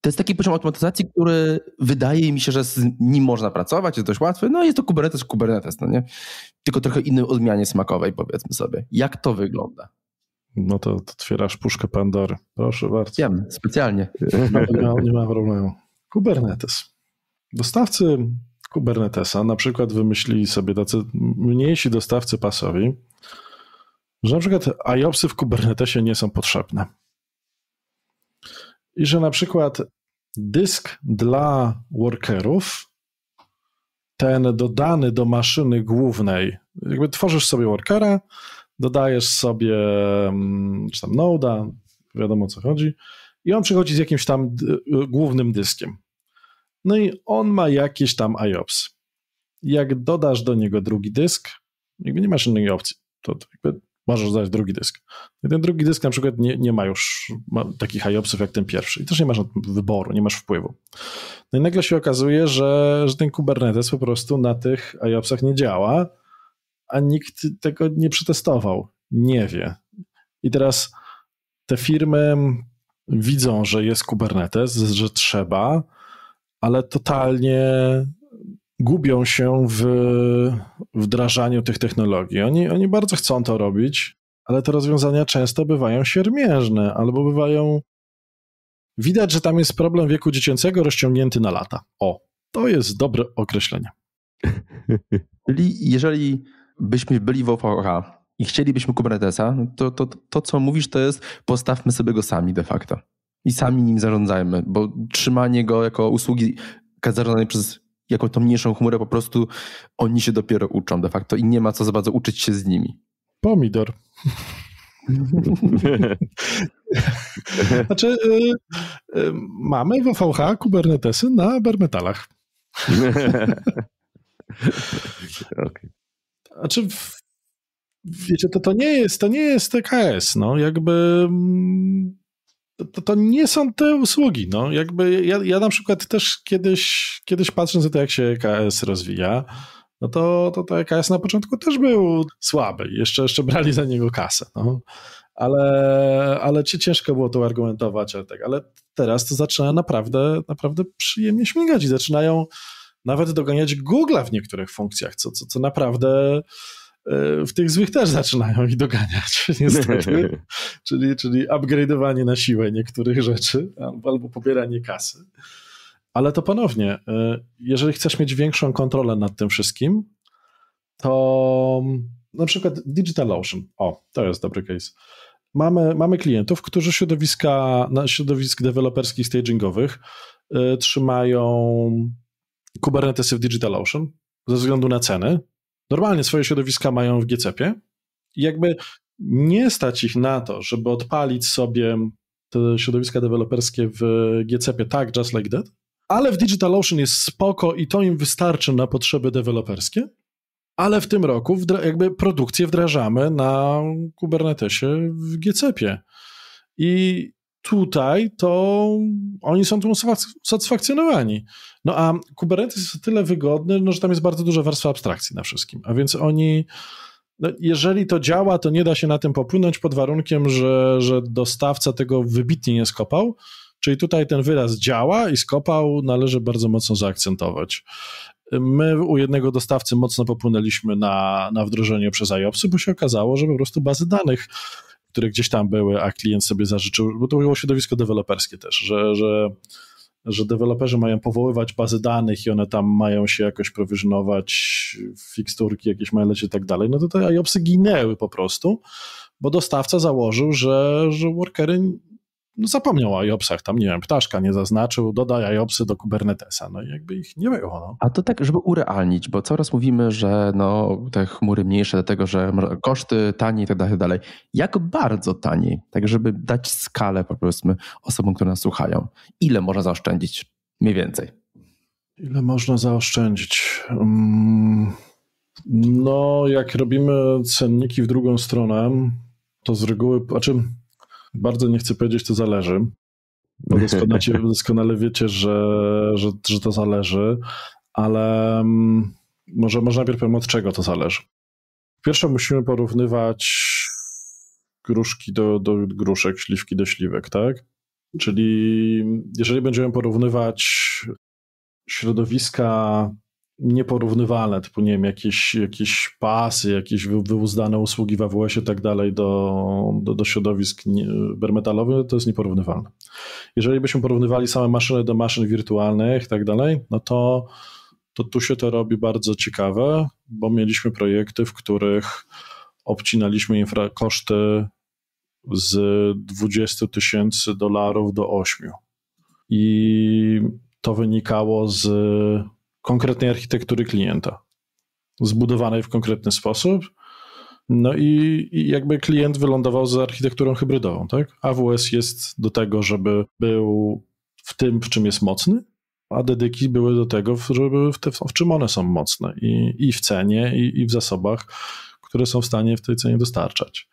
Speaker 2: to jest taki poziom automatyzacji, który wydaje mi się, że z nim można pracować, jest dość łatwy. No jest to Kubernetes, Kubernetes, no nie? Tylko trochę innej odmianie smakowej, powiedzmy sobie. Jak to wygląda? No to, otwierasz puszkę Pandory. Proszę bardzo. Wiem, specjalnie. nie
Speaker 3: ma problemu. Kubernetes. Dostawcy Kubernetesa na przykład wymyślili sobie tacy mniejsi dostawcy pasowi, że na przykład IOPSy w Kubernetesie nie są potrzebne i że na przykład dysk dla workerów, ten dodany do maszyny głównej, jakby tworzysz sobie workera, dodajesz sobie mm, czy tam node'a, wiadomo o co chodzi, i on przychodzi z jakimś tam y, głównym dyskiem. No i on ma jakieś tam IOPS. Jak dodasz do niego drugi dysk, jakby nie masz innej opcji. to jakby Możesz dać drugi dysk. I ten drugi dysk na przykład nie, nie ma już takich IOPS-ów jak ten pierwszy. I też nie masz wyboru, nie masz wpływu. No i nagle się okazuje, że, że ten Kubernetes po prostu na tych IOPS-ach nie działa, a nikt tego nie przetestował. Nie wie. I teraz te firmy widzą, że jest Kubernetes, że trzeba, ale totalnie gubią się w wdrażaniu tych technologii. Oni, oni bardzo chcą to robić, ale te rozwiązania często bywają siermiężne albo bywają. Widać, że tam jest problem
Speaker 2: wieku dziecięcego rozciągnięty na lata. O, to jest dobre określenie. Czyli jeżeli byśmy byli w OVH i chcielibyśmy Kubernetesa, to, no to, to, to co mówisz, to jest postawmy sobie go sami de facto. I sami nim zarządzajmy, bo trzymanie go jako usługi zarządzanej przez jako tą mniejszą chmurę po prostu oni się dopiero uczą de facto i nie ma co za bardzo uczyć się z nimi.
Speaker 3: Pomidor. znaczy, y, y, mamy w OVH Kubernetesy na bermetalach. okay. Znaczy, wiecie, to, to nie jest, to nie jest TKS, no jakby... Mm, to, to, nie są te usługi. No. Jakby ja, ja na przykład też kiedyś, kiedyś patrząc na to, jak się EKS rozwija, no to, to, to EKS na początku też był słaby. Jeszcze, jeszcze brali za niego kasę. No. Ale, ale ciężko było to argumentować, ale, tak, ale teraz to zaczyna naprawdę, naprawdę przyjemnie śmigać i zaczynają nawet doganiać Google'a w niektórych funkcjach, co, co, co naprawdę E, w tych złych też zaczynają ich doganiać, niestety. czyli czyli upgrade'owanie na siłę niektórych rzeczy albo pobieranie kasy. Ale to ponownie, e, jeżeli chcesz mieć większą kontrolę nad tym wszystkim, to mm, na przykład DigitalOcean, o, to jest dobry case. Mamy, mamy klientów, którzy środowiska, na środowisk deweloperskich stagingowych y, trzymają Kubernetesy w DigitalOcean ze względu na ceny, normalnie swoje środowiska mają w GCP i jakby nie stać ich na to, żeby odpalić sobie te środowiska deweloperskie w GCP, tak, just like that, ale w DigitalOcean jest spoko i to im wystarczy na potrzeby deweloperskie, ale w tym roku jakby produkcję wdrażamy na Kubernetesie w GCP. I tutaj to oni są tu usatysfakcjonowani. No a Kubernetes jest o tyle wygodny, no, że tam jest bardzo duża warstwa abstrakcji na wszystkim, a więc oni no, jeżeli to działa, to nie da się na tym popłynąć pod warunkiem, że, że dostawca tego wybitnie nie skopał, Czyli tutaj ten wyraz działa i skopał należy bardzo mocno zaakcentować. My u jednego dostawcy mocno popłynęliśmy na, na wdrożenie przez IOPSy, bo się okazało, że po prostu bazy danych które gdzieś tam były, a klient sobie zażyczył, bo to było środowisko deweloperskie też, że, że, że deweloperzy mają powoływać bazy danych i one tam mają się jakoś prowiżnować, fiksturki jakieś mają lecieć i tak dalej, no to te IOPSy ginęły po prostu, bo dostawca założył, że, że workery no zapomniał o IOPSach, tam nie wiem, ptaszka nie zaznaczył, dodaj IOPSy do Kubernetesa, no i jakby ich nie było. No.
Speaker 2: A to tak, żeby urealnić, bo coraz mówimy, że no, te chmury mniejsze, dlatego że koszty taniej i tak dalej, tak dalej. Jak bardzo taniej, tak żeby dać skalę powiedzmy osobom, które nas słuchają. Ile można zaoszczędzić mniej więcej?
Speaker 3: Ile można zaoszczędzić? Mm, no, jak robimy cenniki w drugą stronę, to z reguły, znaczy bardzo nie chcę powiedzieć, to zależy. Bo doskonale, doskonale wiecie, że, że, że to zależy, ale mm, może, może najpierw powiem, od czego to zależy. Pierwsze musimy porównywać gruszki do, do gruszek, śliwki do śliwek, tak? Czyli jeżeli będziemy porównywać środowiska nieporównywalne, typu nie wiem, jakieś, jakieś pasy, jakieś wyuzdane usługi w AWS i tak dalej do, do, do środowisk bermetalowych, to jest nieporównywalne. Jeżeli byśmy porównywali same maszyny do maszyn wirtualnych i tak dalej, no to, to tu się to robi bardzo ciekawe, bo mieliśmy projekty, w których obcinaliśmy infra koszty z 20 tysięcy dolarów do 8. I to wynikało z konkretnej architektury klienta, zbudowanej w konkretny sposób. No i, i, jakby klient wylądował z architekturą hybrydową, tak? AWS jest do tego, żeby był w tym, w czym jest mocny, a dedyki były do tego, żeby w, te, w czym one są mocne i, i w cenie, i, i w zasobach, które są w stanie w tej cenie dostarczać.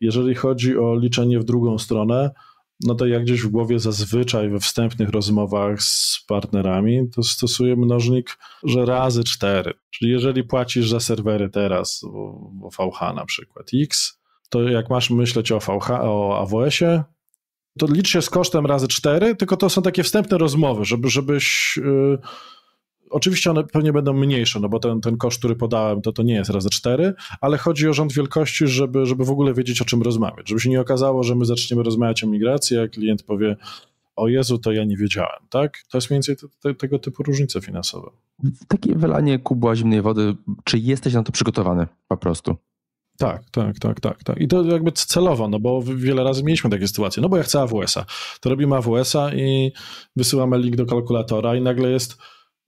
Speaker 3: Jeżeli chodzi o liczenie w drugą stronę, no to jak gdzieś w głowie zazwyczaj we wstępnych rozmowach z partnerami, to stosuję mnożnik, że razy cztery. Czyli jeżeli płacisz za serwery teraz, o VH na przykład X, to jak masz myśleć o, VH, o AWS-ie, to licz się z kosztem razy cztery, tylko to są takie wstępne rozmowy, żeby, żebyś... Yy, Oczywiście one pewnie będą mniejsze, no bo ten, ten koszt, który podałem, to, to nie jest razy cztery, ale chodzi o rząd wielkości, żeby, żeby w ogóle wiedzieć, o czym rozmawiać. Żeby się nie okazało, że my zaczniemy rozmawiać o migracji, a klient powie, o Jezu, to ja nie wiedziałem, tak?
Speaker 2: To jest mniej więcej te, te, tego typu różnice finansowe. Takie wylanie kubła zimnej wody, czy jesteś na to przygotowany po prostu?
Speaker 3: Tak, tak, tak, tak, tak. I to jakby celowo, no bo wiele razy mieliśmy takie sytuacje, no bo ja chcę AWS-a, to robimy AWS-a i wysyłamy link do kalkulatora i nagle jest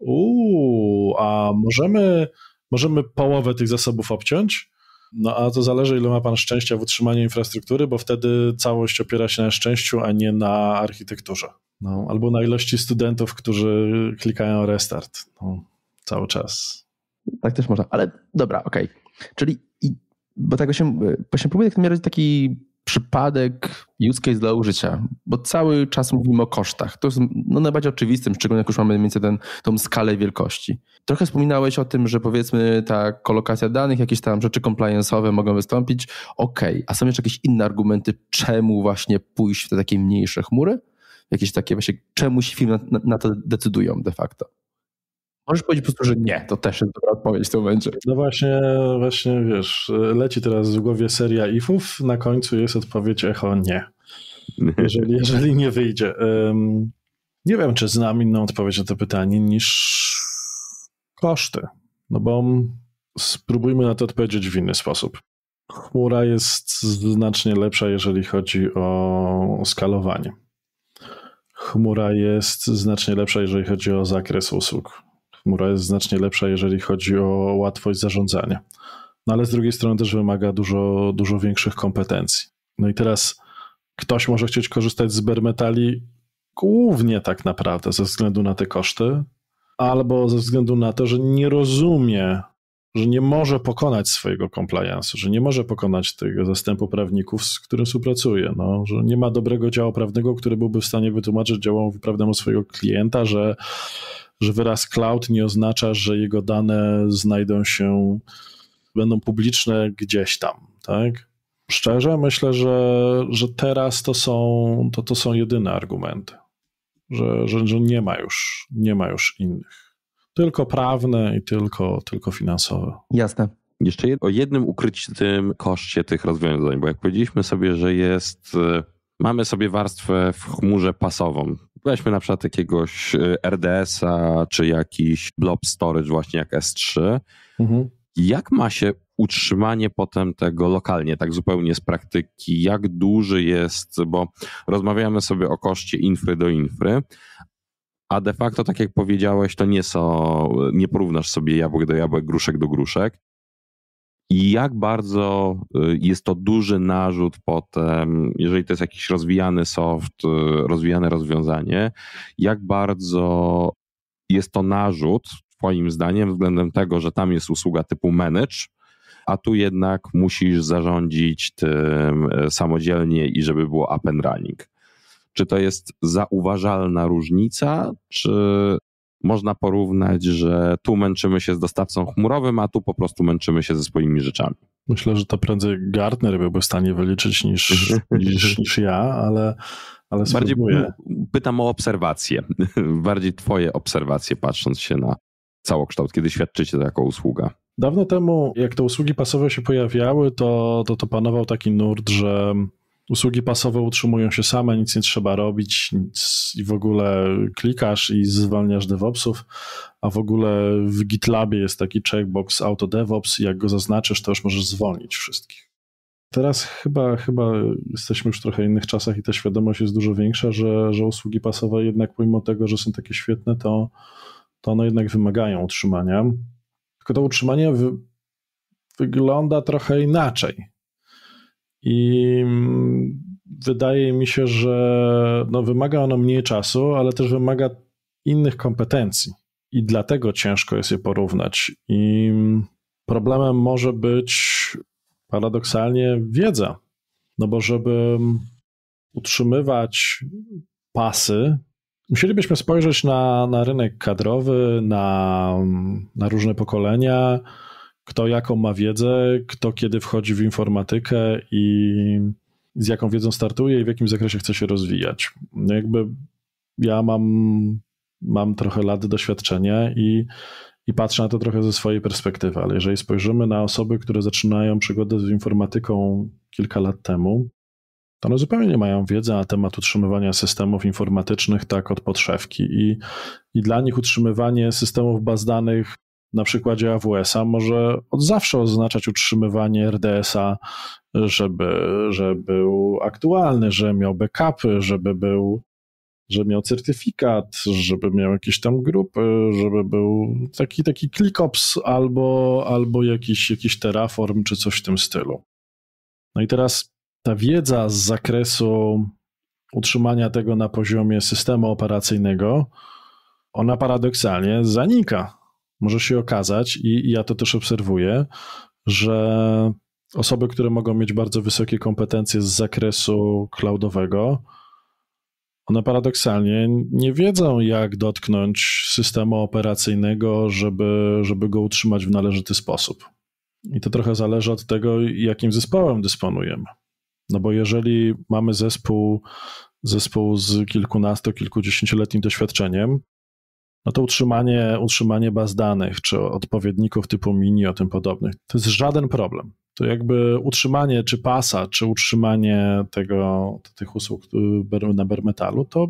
Speaker 3: Uuu, a możemy, możemy połowę tych zasobów obciąć? No a to zależy, ile ma pan szczęścia w utrzymaniu infrastruktury, bo wtedy całość opiera się na szczęściu, a nie na architekturze. No, albo na ilości studentów, którzy klikają restart no, cały czas. Tak też można, ale
Speaker 2: dobra, okej. Okay. Czyli, i, bo tego się, właśnie próbuję w takim razie taki przypadek, use case dla użycia, bo cały czas mówimy o kosztach. To jest no, najbardziej oczywistym, szczególnie jak już mamy mniej ten, tą skalę wielkości. Trochę wspominałeś o tym, że powiedzmy ta kolokacja danych, jakieś tam rzeczy compliance'owe mogą wystąpić. Okej, okay. a są jeszcze jakieś inne argumenty, czemu właśnie pójść w te takie mniejsze chmury? Jakieś takie właśnie, czemu się firmy na, na to decydują de facto? Możesz powiedzieć po prostu, że nie, to też jest dobra odpowiedź w tym momencie.
Speaker 3: No właśnie, właśnie wiesz, leci teraz w głowie seria ifów, na końcu jest odpowiedź echo nie. Jeżeli, jeżeli nie wyjdzie. Um, nie wiem, czy znam inną odpowiedź na to pytanie niż koszty. No bo spróbujmy na to odpowiedzieć w inny sposób. Chmura jest znacznie lepsza, jeżeli chodzi o skalowanie. Chmura jest znacznie lepsza, jeżeli chodzi o zakres usług. Chmura jest znacznie lepsza, jeżeli chodzi o łatwość zarządzania. No ale z drugiej strony też wymaga dużo, dużo większych kompetencji. No i teraz ktoś może chcieć korzystać z bare metali głównie tak naprawdę ze względu na te koszty, albo ze względu na to, że nie rozumie, że nie może pokonać swojego compliance, że nie może pokonać tego zastępu prawników, z którym współpracuje, no, że nie ma dobrego działu prawnego, który byłby w stanie wytłumaczyć działom prawnemu swojego klienta, że że wyraz cloud nie oznacza, że jego dane znajdą się, będą publiczne gdzieś tam, tak? Szczerze, myślę, że, że teraz to są, to, to są jedyne argumenty, że, że, że nie, ma już, nie ma już innych. Tylko prawne i tylko, tylko finansowe.
Speaker 2: Jasne.
Speaker 1: Jeszcze o jednym ukrytym koszcie tych rozwiązań, bo jak powiedzieliśmy sobie, że jest y, mamy sobie warstwę w chmurze pasową, Weźmy na przykład jakiegoś y, RDS-a, czy jakiś blob storage właśnie jak S3. Mhm. Jak ma się utrzymanie potem tego lokalnie, tak zupełnie z praktyki? Jak duży jest, bo rozmawiamy sobie o koszcie infry do infry, a de facto, tak jak powiedziałeś, to nie są, nie porównasz sobie jabłek do jabłek, gruszek do gruszek i jak bardzo y, jest to duży narzut potem, jeżeli to jest jakiś rozwijany soft, y, rozwijane rozwiązanie, jak bardzo jest to narzut, Twoim zdaniem, względem tego, że tam jest usługa typu manage, a tu jednak musisz zarządzić tym y, samodzielnie i żeby było up and running. Czy to jest zauważalna różnica, czy można porównać, że tu męczymy się z dostawcą chmurowym, a tu po prostu męczymy się ze swoimi rzeczami.
Speaker 3: Myślę, że to prędzej Gartner byłby w stanie wyliczyć niż, niż, niż ja, ale, ale Bardziej
Speaker 1: pytam o obserwacje, bardziej twoje obserwacje patrząc się na całokształt, kiedy świadczycie to jako usługa.
Speaker 3: Dawno temu, jak te usługi pasowe się pojawiały, to, to, to panował taki nurt, że usługi pasowe utrzymują się same, nic nie trzeba robić, nic i w ogóle klikasz i zwalniasz DevOpsów, a w ogóle w GitLabie jest taki checkbox auto DevOps i jak go zaznaczysz, to już możesz zwolnić wszystkich. Teraz chyba, chyba jesteśmy już w trochę innych czasach i ta świadomość jest dużo większa, że, że usługi pasowe jednak pomimo tego, że są takie świetne, to, to one jednak wymagają utrzymania. Tylko to utrzymanie wy, wygląda trochę inaczej i mm, wydaje mi się, że no, wymaga ono mniej czasu, ale też wymaga innych kompetencji i dlatego ciężko jest je porównać. I mm, problemem może być paradoksalnie wiedza, no bo żeby mm, utrzymywać pasy, musielibyśmy spojrzeć na, na rynek kadrowy, na, na różne pokolenia, kto jaką ma wiedzę, kto kiedy wchodzi w informatykę i z jaką wiedzą startuje i w jakim zakresie chce się rozwijać. No jakby ja mam, mam trochę lat doświadczenia i, i patrzę na to trochę ze swojej perspektywy, ale jeżeli spojrzymy na osoby, które zaczynają przygodę z informatyką kilka lat temu, to one zupełnie nie mają wiedzy na temat utrzymywania systemów informatycznych tak od podszewki i, i dla nich utrzymywanie systemów baz danych na przykładzie AWS-a może od zawsze oznaczać utrzymywanie RDS-a, żeby, żeby był aktualny, żeby miał backupy, żeby był że miał certyfikat, żeby miał jakieś tam grupy, żeby był taki, taki ClickOps albo, albo jakiś, jakiś Terraform czy coś w tym stylu. No i teraz ta wiedza z zakresu utrzymania tego na poziomie systemu operacyjnego, ona paradoksalnie zanika może się okazać, i, ja to też obserwuję, że osoby, które mogą mieć bardzo wysokie kompetencje z zakresu cloudowego, one paradoksalnie nie wiedzą, jak dotknąć systemu operacyjnego, żeby, żeby go utrzymać w należyty sposób. I to trochę zależy od tego, jakim zespołem dysponujemy. No bo jeżeli mamy zespół, zespół z kilkunastu, kilkudziesięcioletnim doświadczeniem, no to utrzymanie, utrzymanie baz danych czy odpowiedników typu mini o tym podobnych, to jest żaden problem. To jakby utrzymanie czy pasa, czy utrzymanie tego, tych usług y, na bermetalu, to,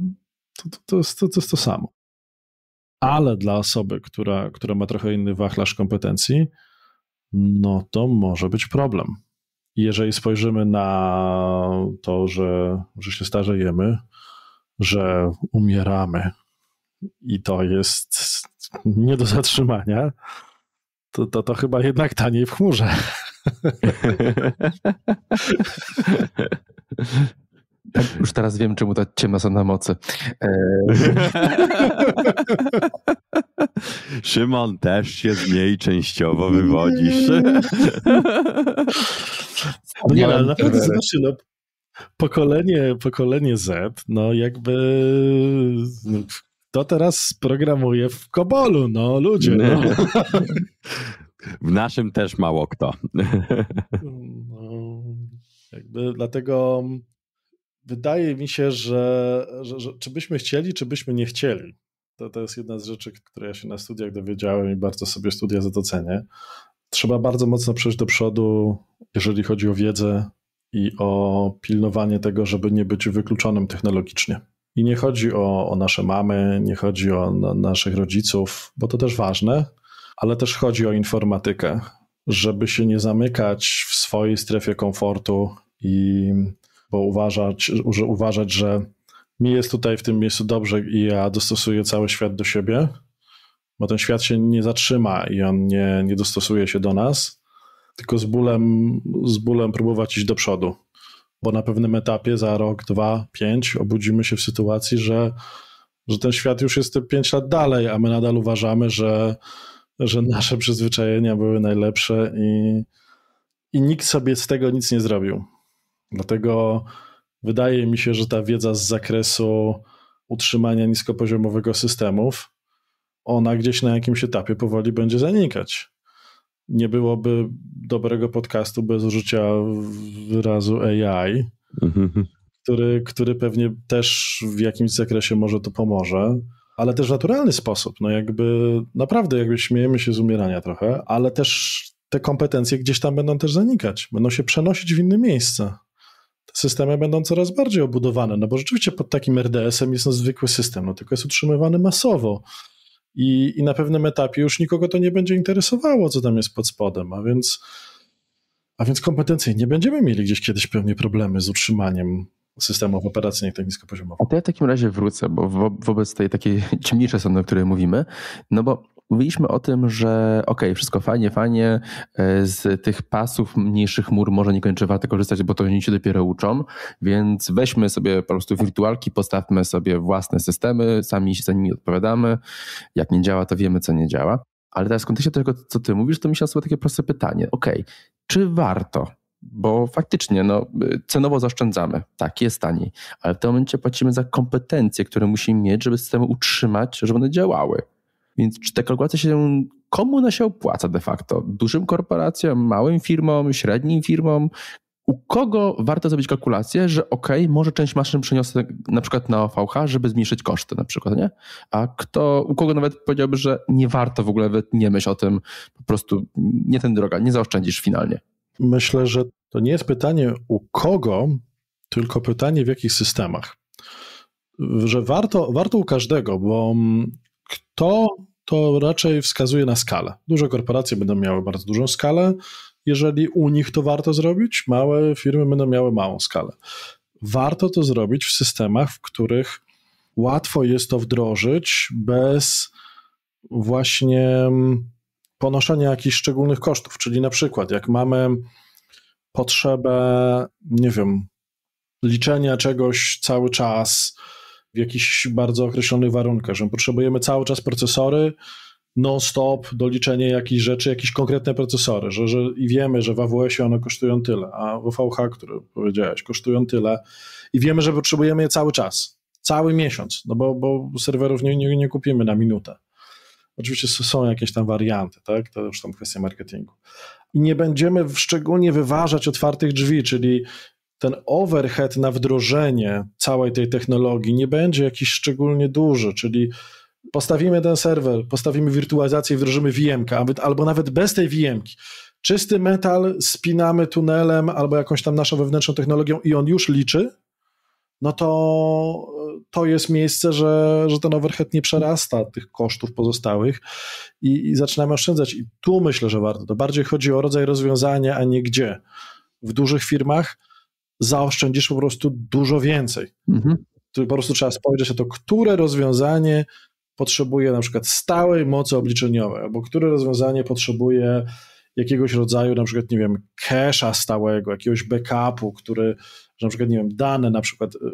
Speaker 3: to, to, jest, to, to jest to samo. Ale dla osoby, która, która ma trochę inny wachlarz kompetencji, no to może być problem. jeżeli spojrzymy na to, że, że się starzejemy, że umieramy, i to jest nie do zatrzymania, to, to, to chyba jednak taniej w chmurze.
Speaker 2: Tak, już teraz wiem, czemu ta ciemna na mocy. E, Szymon też się z niej częściowo wywodzisz.
Speaker 1: no
Speaker 3: nie, ale naprawdę, znaczy, no, pokolenie, pokolenie Z, no jakby to teraz programuje w Kobolu, no ludzie. No.
Speaker 1: W naszym też mało kto. No,
Speaker 3: jakby dlatego wydaje mi się, że, że, że, czy byśmy chcieli, czy byśmy nie chcieli. To, to jest jedna z rzeczy, które ja się na studiach dowiedziałem i bardzo sobie studia za to cenię. Trzeba bardzo mocno przejść do przodu, jeżeli chodzi o wiedzę i o pilnowanie tego, żeby nie być wykluczonym technologicznie. I nie chodzi o, o nasze mamy, nie chodzi o na, naszych rodziców, bo to też ważne, ale też chodzi o informatykę, żeby się nie zamykać w swojej strefie komfortu i bo uważać, że, uważać, że mi jest tutaj w tym miejscu dobrze i ja dostosuję cały świat do siebie, bo ten świat się nie zatrzyma i on nie, nie dostosuje się do nas, tylko z bólem, z bólem próbować iść do przodu bo na pewnym etapie za rok, dwa, pięć obudzimy się w sytuacji, że, że ten świat już jest te pięć lat dalej, a my nadal uważamy, że, że nasze przyzwyczajenia były najlepsze i, i nikt sobie z tego nic nie zrobił. Dlatego wydaje mi się, że ta wiedza z zakresu utrzymania niskopoziomowego systemów, ona gdzieś na jakimś etapie powoli będzie zanikać nie byłoby dobrego podcastu bez użycia wyrazu AI, mhm. który, który pewnie też w jakimś zakresie może to pomoże, ale też w naturalny sposób. No jakby naprawdę jakby śmiejemy się z umierania trochę, ale też te kompetencje gdzieś tam będą też zanikać, będą się przenosić w inne miejsca. Te systemy będą coraz bardziej obudowane, no bo rzeczywiście pod takim RDS-em jest no zwykły system, no tylko jest utrzymywany masowo i, i na pewnym etapie już nikogo to nie będzie interesowało, co tam jest pod spodem, a więc, a więc kompetencyjnie nie będziemy mieli gdzieś kiedyś pewnie problemy z utrzymaniem systemów operacyjnych tak niskopoziomowych.
Speaker 2: A to ja w takim razie wrócę, bo wo wobec tej takiej ciemniejszej strony, o której mówimy, no bo mówiliśmy o tym, że ok, wszystko fajnie, fajnie, e, z tych pasów mniejszych mur może nie kończy warto korzystać, bo to oni się dopiero uczą, więc weźmy sobie po prostu wirtualki, postawmy sobie własne systemy, sami się za nimi odpowiadamy. Jak nie działa, to wiemy, co nie działa. Ale teraz w kontekście tego, co ty mówisz, to mi się nasuwa takie proste pytanie. Ok, czy warto bo faktycznie no, cenowo zaszczędzamy, tak, jest taniej, ale w tym momencie płacimy za kompetencje, które musimy mieć, żeby systemy utrzymać, żeby one działały. Więc czy te kalkulacje się, komu ona się opłaca de facto? Dużym korporacjom, małym firmom, średnim firmom? U kogo warto zrobić kalkulację, że ok, może część maszyn przeniosę na przykład na OVH, żeby zmniejszyć koszty na przykład, nie? A kto, u kogo nawet powiedziałby, że nie warto w ogóle, nawet nie myśl o tym, po prostu nie ten droga, nie zaoszczędzisz finalnie.
Speaker 3: Myślę, że to nie jest pytanie u kogo, tylko pytanie w jakich systemach. Że warto, warto u każdego, bo mm, kto to raczej wskazuje na skalę. Duże korporacje będą miały bardzo dużą skalę, jeżeli u nich to warto zrobić, małe firmy będą miały małą skalę. Warto to zrobić w systemach, w których łatwo jest to wdrożyć bez właśnie mm, ponoszenia jakichś szczególnych kosztów. Czyli na przykład, jak mamy potrzebę, nie wiem, liczenia czegoś cały czas, w jakichś bardzo określonych warunkach, że potrzebujemy cały czas procesory, non-stop doliczenie jakichś rzeczy, jakieś konkretne procesory, że, że i wiemy, że w AWS-ie one kosztują tyle, a w VH, który powiedziałeś, kosztują tyle i wiemy, że potrzebujemy je cały czas, cały miesiąc, no bo, bo serwerów nie, nie, nie kupimy na minutę. Oczywiście są jakieś tam warianty, tak? To już tam kwestia marketingu. I nie będziemy szczególnie wyważać otwartych drzwi, czyli ten overhead na wdrożenie całej tej technologii nie będzie jakiś szczególnie duży, czyli postawimy ten serwer, postawimy wirtualizację i wdrożymy vm albo nawet bez tej vm -ki. Czysty metal spinamy tunelem albo jakąś tam naszą wewnętrzną technologią i on już liczy, no to e, to jest miejsce, że, że ten overhead nie przerasta tych kosztów pozostałych i, i zaczynamy oszczędzać. I tu myślę, że warto. To bardziej chodzi o rodzaj rozwiązania, a nie gdzie. W dużych firmach zaoszczędzisz po prostu dużo więcej. Mhm. po prostu trzeba spojrzeć na to, które rozwiązanie potrzebuje na przykład stałej mocy obliczeniowej, albo które rozwiązanie potrzebuje jakiegoś rodzaju, na przykład, nie wiem, cache'a stałego, jakiegoś backupu, który, że na przykład, nie wiem, dane na przykład yy,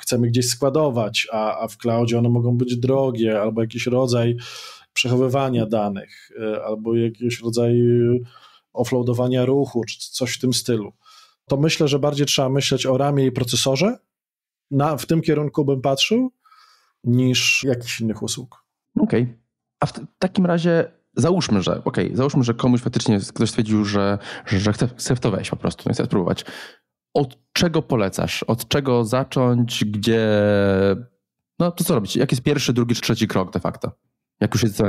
Speaker 3: chcemy gdzieś składować, a, a w cloudzie one mogą być drogie, albo jakiś rodzaj przechowywania danych, yy, albo jakiegoś rodzaju offloadowania ruchu, czy coś w tym stylu to myślę, że bardziej trzeba myśleć o ramie i procesorze. Na, w tym kierunku bym patrzył, niż jakichś innych usług.
Speaker 2: Okej. Okay. A w takim razie załóżmy, że okej, okay, załóżmy, że komuś faktycznie ktoś stwierdził, że, że chce, chce w to wejść po prostu, chce spróbować. Od czego polecasz? Od czego zacząć? Gdzie... No to co robić? Jaki jest pierwszy, drugi czy trzeci krok de facto? Jak już jest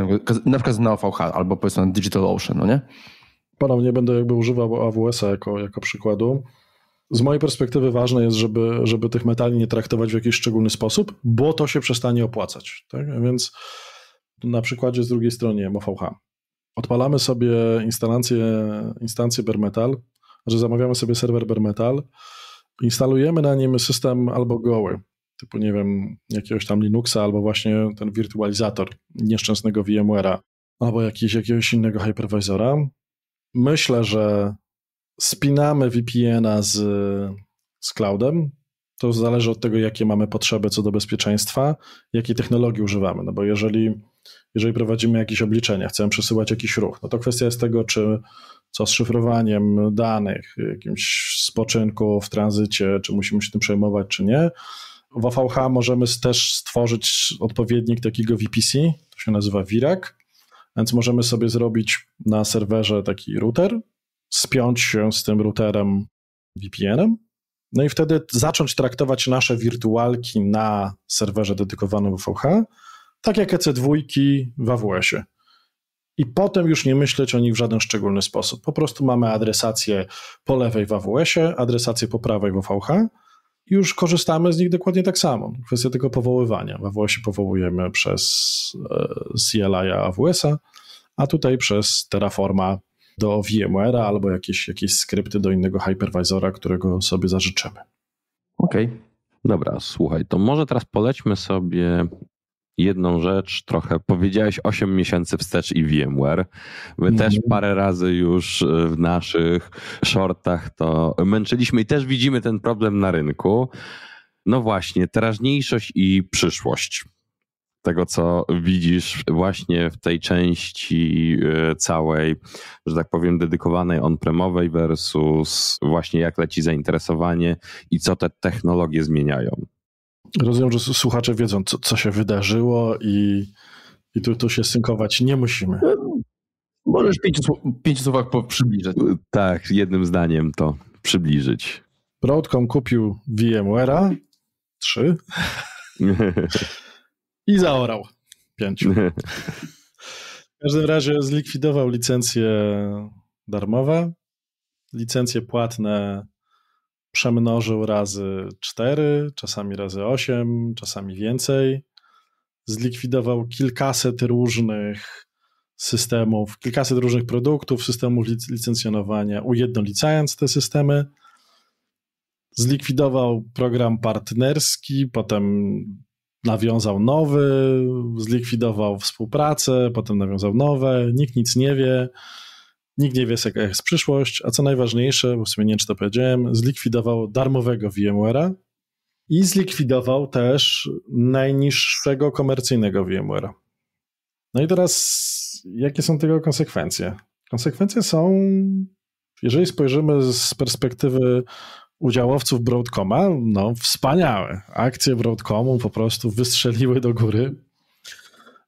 Speaker 2: na przykład na OVH albo powiedzmy na Digital Ocean, no nie?
Speaker 3: ponownie będę jakby używał AWS-a jako, jako przykładu. Z mojej perspektywy ważne jest, żeby, żeby tych metali nie traktować w jakiś szczególny sposób, bo to się przestanie opłacać. Tak? Więc na przykładzie z drugiej strony MOVH. Odpalamy sobie instalację, instancję bare metal, że znaczy zamawiamy sobie serwer bare metal, instalujemy na nim system albo goły, typu nie wiem, jakiegoś tam Linuxa, albo właśnie ten wirtualizator nieszczęsnego VMware'a, albo jakiś, jakiegoś innego hypervisora myślę, że spinamy VPN-a z, z cloudem. To zależy od tego, jakie mamy potrzeby co do bezpieczeństwa, jakiej technologii używamy. No bo jeżeli, jeżeli prowadzimy jakieś obliczenia, chcemy przesyłać jakiś ruch, no to kwestia jest tego, czy co z szyfrowaniem danych, jakimś spoczynku w tranzycie, czy musimy się tym przejmować, czy nie. W OVH możemy też stworzyć odpowiednik takiego VPC, to się nazywa VIRAC, więc możemy sobie zrobić na serwerze taki router, spiąć się z tym routerem VPN-em, no i wtedy zacząć traktować nasze wirtualki na serwerze dedykowanym WVH, tak jak EC2 w AWS-ie. I potem już nie myśleć o nich w żaden szczególny sposób. Po prostu mamy adresację po lewej w AWS-ie, adresację po prawej w WVH, już korzystamy z nich dokładnie tak samo. Kwestia tego powoływania. W AWS-ie powołujemy przez e, CLI AWS-a, a tutaj przez Terraforma do VMware'a albo jakieś, jakieś skrypty do innego hypervisora, którego sobie zażyczymy.
Speaker 1: Okej, okay. dobra, słuchaj, to może teraz polećmy sobie jedną rzecz trochę. Powiedziałeś 8 miesięcy wstecz i VMware. My też mhm. parę razy już e, w naszych shortach to męczyliśmy i też widzimy ten problem na rynku. No właśnie, teraźniejszość i przyszłość tego, co widzisz właśnie w tej części e, całej, że tak powiem, dedykowanej on-premowej versus właśnie jak leci zainteresowanie i co te technologie zmieniają.
Speaker 3: Rozumiem, że słuchacze wiedzą, co, co się wydarzyło i, i tu, tu się synkować nie musimy.
Speaker 1: E, możesz pięć, pięć słowach przybliżyć. E, tak, jednym zdaniem to przybliżyć.
Speaker 3: Broadcom kupił VMware'a, trzy, i zaorał, pięciu. W każdym razie zlikwidował licencje darmowe, licencje płatne przemnożył razy 4, czasami razy 8, czasami więcej. Zlikwidował kilkaset różnych systemów, kilkaset różnych produktów, systemów lic licencjonowania, ujednolicając te systemy. Zlikwidował program partnerski, potem nawiązał nowy, zlikwidował współpracę, potem nawiązał nowe, nikt nic nie wie Nikt nie wie, jaka jest przyszłość, a co najważniejsze, bo w sumie nie wiem, czy to powiedziałem, zlikwidował darmowego VMware'a i zlikwidował też najniższego komercyjnego VMware'a. No i teraz, jakie są tego konsekwencje? Konsekwencje są, jeżeli spojrzymy z perspektywy udziałowców Broadcoma, no wspaniałe. Akcje Broadcomu po prostu wystrzeliły do góry.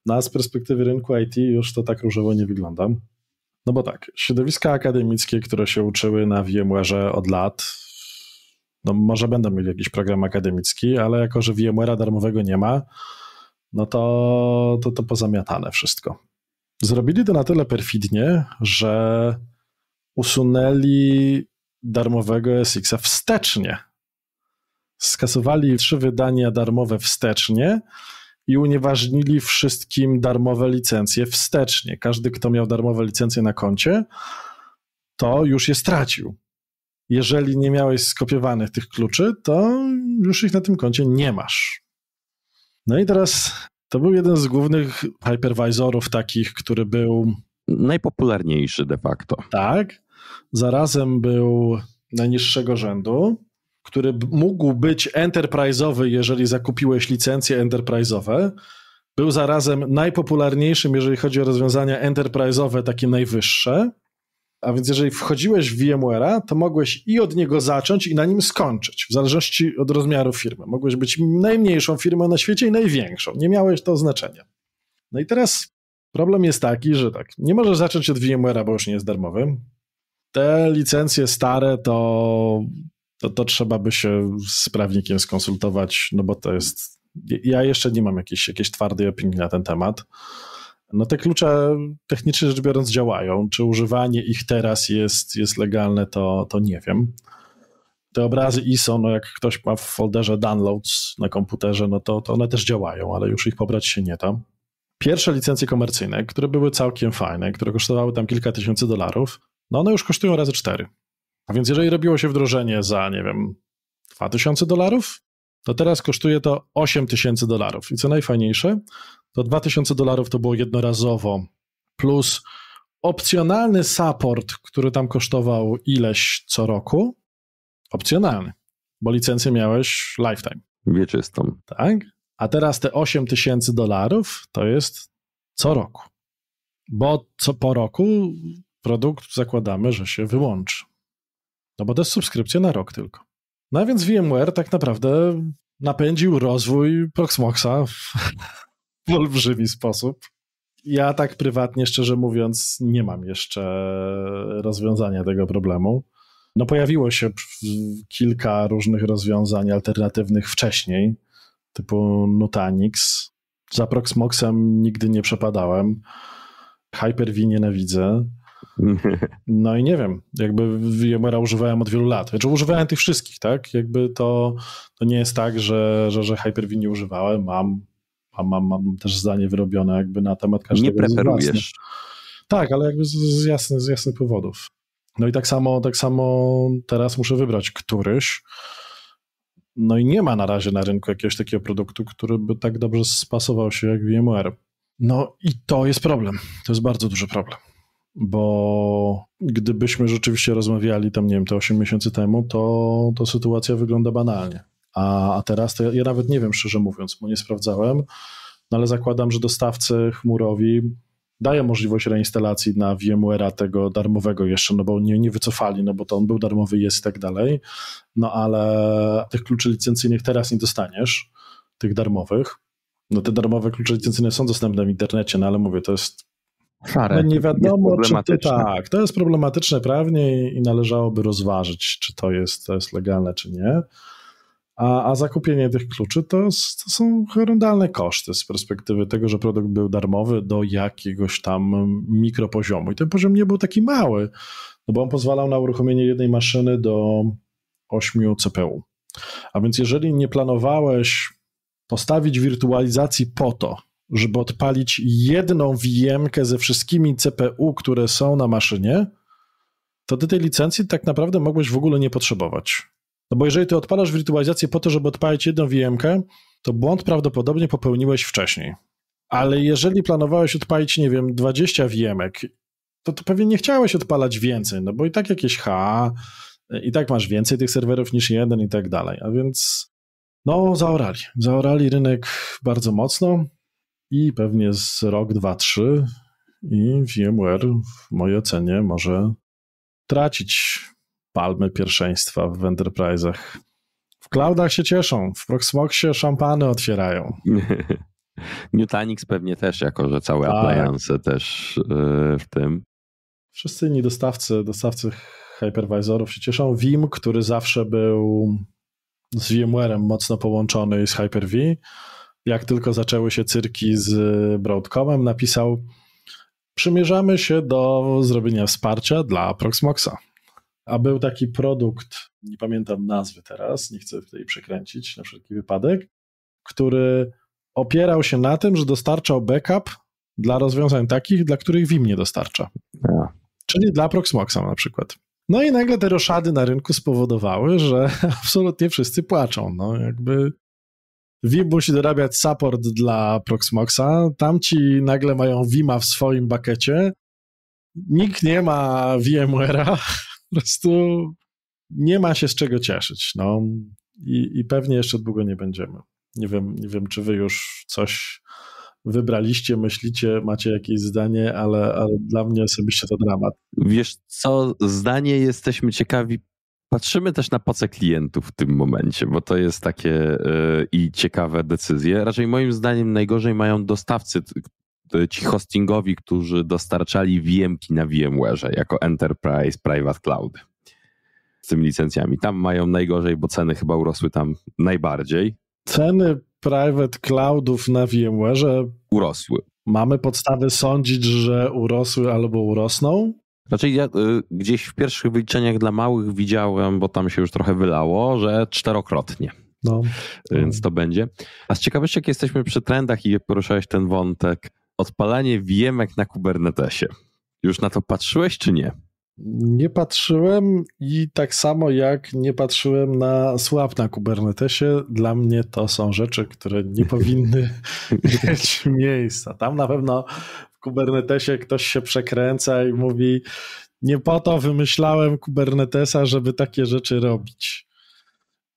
Speaker 3: Na no, z perspektywy rynku IT już to tak różowo nie wygląda. No bo tak, środowiska akademickie, które się uczyły na VMware od lat, no może będą mieli jakiś program akademicki, ale jako, że VMware'a darmowego nie ma, no to, to to pozamiatane wszystko. Zrobili to na tyle perfidnie, że usunęli darmowego SX-a wstecznie. Skasowali trzy wydania darmowe wstecznie, i unieważnili wszystkim darmowe licencje wstecznie. Każdy, kto miał darmowe licencje na koncie, to już je stracił. Jeżeli nie miałeś skopiowanych tych kluczy, to już ich na tym koncie nie masz. No i teraz to był jeden z głównych hypervisorów takich, który był
Speaker 1: najpopularniejszy de facto.
Speaker 3: Tak. Zarazem był najniższego rzędu który mógł być enterprise'owy, jeżeli zakupiłeś licencje enterprise'owe, był zarazem najpopularniejszym, jeżeli chodzi o rozwiązania enterprise'owe, takie najwyższe. A więc jeżeli wchodziłeś w VMware'a, to mogłeś i od niego zacząć i na nim skończyć, w zależności od rozmiaru firmy. Mogłeś być najmniejszą firmą na świecie i największą. Nie miałeś to znaczenia. No i teraz problem jest taki, że tak, nie możesz zacząć od VMware'a, bo już nie jest darmowy. Te licencje stare to to, to trzeba by się z prawnikiem skonsultować, no bo to jest. Ja jeszcze nie mam jakiejś, jakiejś twardej opinii na ten temat. No te klucze technicznie rzecz biorąc działają. Czy używanie ich teraz jest, jest legalne, to, to nie wiem. Te obrazy ISO, no jak ktoś ma w folderze downloads na komputerze, no to, to one też działają, ale już ich pobrać się nie da. Pierwsze licencje komercyjne, które były całkiem fajne, które kosztowały tam kilka tysięcy dolarów, no one już kosztują razy cztery. A więc jeżeli robiło się wdrożenie za, nie wiem, 2000 dolarów, to teraz kosztuje to 8000 dolarów. I co najfajniejsze, to 2000 dolarów to było jednorazowo, plus opcjonalny support, który tam kosztował ileś co roku. Opcjonalny, bo licencję miałeś lifetime.
Speaker 1: Wieczystą.
Speaker 3: Tak. A teraz te 8000 dolarów to jest co roku. Bo co po roku produkt zakładamy, że się wyłączy. No bo to jest subskrypcja na rok tylko. No a więc VMware tak naprawdę napędził rozwój Proxmoxa w, olbrzymi sposób. Ja tak prywatnie, szczerze mówiąc, nie mam jeszcze rozwiązania tego problemu. No pojawiło się kilka różnych rozwiązań alternatywnych wcześniej, typu Nutanix. Za Proxmoxem nigdy nie przepadałem. Hyper-V nienawidzę. No i nie wiem, jakby VMware'a używałem od wielu lat. Znaczy używałem tych wszystkich, tak? Jakby to, to nie jest tak, że, że, że Hyper-V nie używałem, mam, mam, mam, mam też zdanie wyrobione jakby na temat każdego. Nie preferujesz. Tak, ale jakby z, z, jasny, z jasnych powodów. No i tak samo, tak samo teraz muszę wybrać któryś. No i nie ma na razie na rynku jakiegoś takiego produktu, który by tak dobrze spasował się jak VMware. No i to jest problem. To jest bardzo duży problem bo gdybyśmy rzeczywiście rozmawiali tam, nie wiem, te 8 miesięcy temu, to, to sytuacja wygląda banalnie. A, a teraz to ja, ja nawet nie wiem, szczerze mówiąc, bo nie sprawdzałem, no ale zakładam, że dostawcy chmurowi dają możliwość reinstalacji na VMware'a tego darmowego jeszcze, no bo nie, nie wycofali, no bo to on był darmowy, jest i tak dalej, no ale tych kluczy licencyjnych teraz nie dostaniesz, tych darmowych. No te darmowe klucze licencyjne są dostępne w internecie, no ale mówię, to jest szare. No nie wiadomo, czy to tak. To jest problematyczne prawnie i, i należałoby rozważyć, czy to jest, to jest legalne, czy nie. A, a zakupienie tych kluczy to, to są horrendalne koszty z perspektywy tego, że produkt był darmowy do jakiegoś tam mikropoziomu. I ten poziom nie był taki mały, no bo on pozwalał na uruchomienie jednej maszyny do 8 CPU. A więc jeżeli nie planowałeś postawić wirtualizacji po to, żeby odpalić jedną VMkę ze wszystkimi CPU, które są na maszynie, to ty tej licencji tak naprawdę mogłeś w ogóle nie potrzebować. No bo jeżeli ty odpalasz wirtualizację po to, żeby odpalić jedną VMkę, to błąd prawdopodobnie popełniłeś wcześniej. Ale jeżeli planowałeś odpalić, nie wiem, 20 VMek, to, to pewnie nie chciałeś odpalać więcej, no bo i tak jakieś H, i tak masz więcej tych serwerów niż jeden i tak dalej. A więc no, zaorali. Zaorali rynek bardzo mocno i pewnie z rok, dwa, trzy i VMware w mojej ocenie może tracić palmy pierwszeństwa w enterprise'ach. W cloudach się cieszą, w Proxmoxie szampany otwierają.
Speaker 1: Nutanix pewnie też, jako że całe tak. appliance też yy, w tym.
Speaker 3: Wszyscy inni dostawcy, dostawcy hypervisorów się cieszą. Vim, który zawsze był z VMware'em mocno połączony i z Hyper-V, jak tylko zaczęły się cyrki z Broadcomem, napisał: Przymierzamy się do zrobienia wsparcia dla Proxmoxa. A był taki produkt, nie pamiętam nazwy teraz, nie chcę tutaj przekręcić na wszelki wypadek, który opierał się na tym, że dostarczał backup dla rozwiązań takich, dla których Vim nie dostarcza. Ja. Czyli dla Proxmoxa na przykład. No i nagle te roszady na rynku spowodowały, że absolutnie wszyscy płaczą. No jakby Vim musi dorabiać support dla Proxmoxa, tamci nagle mają Vima w swoim bakecie, nikt nie ma VMware'a, po prostu nie ma się z czego cieszyć, no. I, I pewnie jeszcze długo nie będziemy. Nie wiem, nie wiem, czy wy już coś wybraliście, myślicie, macie jakieś zdanie, ale, ale, dla mnie osobiście to dramat.
Speaker 1: Wiesz co, zdanie jesteśmy ciekawi Patrzymy też na poce klientów w tym momencie, bo to jest takie e, i ciekawe decyzje. Raczej moim zdaniem najgorzej mają dostawcy, ci hostingowi, którzy dostarczali VMki na VMware jako Enterprise Private Cloud z tymi licencjami. Tam mają najgorzej, bo ceny chyba urosły tam najbardziej.
Speaker 3: Ceny private cloudów na VMware urosły. Mamy podstawy sądzić, że urosły albo urosną?
Speaker 1: Raczej znaczy, ja y, gdzieś w pierwszych wyliczeniach dla małych widziałem, bo tam się już trochę wylało, że czterokrotnie. No. Więc to będzie. A z ciekawości, jak jesteśmy przy trendach i poruszałeś ten wątek, odpalanie wiemek na Kubernetesie. Już na to patrzyłeś, czy nie?
Speaker 3: Nie patrzyłem i tak samo jak nie patrzyłem na słab na Kubernetesie, dla mnie to są rzeczy, które nie powinny mieć miejsca. Tam na pewno Kubernetesie ktoś się przekręca i mówi: Nie po to wymyślałem Kubernetesa, żeby takie rzeczy robić.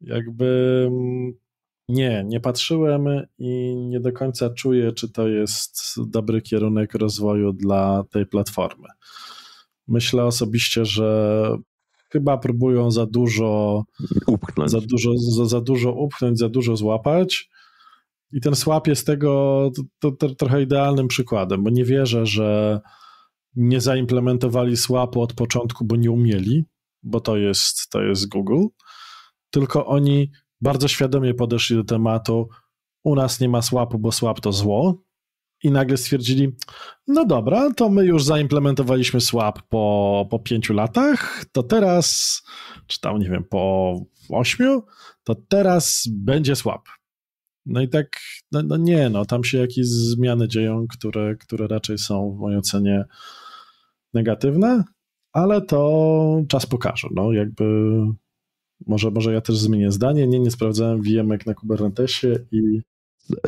Speaker 3: Jakby mm, nie, nie patrzyłem i nie do końca czuję, czy to jest dobry kierunek rozwoju dla tej platformy. Myślę osobiście, że chyba próbują za dużo upchnąć, za dużo, za, za dużo upchnąć, za dużo złapać i ten Swap jest tego to, to, to trochę idealnym przykładem, bo nie wierzę, że nie zaimplementowali Swapu od początku, bo nie umieli, bo to jest, to jest Google, tylko oni bardzo świadomie podeszli do tematu u nas nie ma Swapu, bo Swap to zło, i nagle stwierdzili, no dobra, to my już zaimplementowaliśmy Swap po, po pięciu latach, to teraz, czy tam nie wiem, po ośmiu, to teraz będzie Swap. No i tak, no, no nie, no tam się jakieś zmiany dzieją, które, które raczej są w mojej ocenie negatywne, ale to czas pokaże. No jakby może, może ja też zmienię zdanie. Nie, nie sprawdzałem VMek na Kubernetesie
Speaker 1: i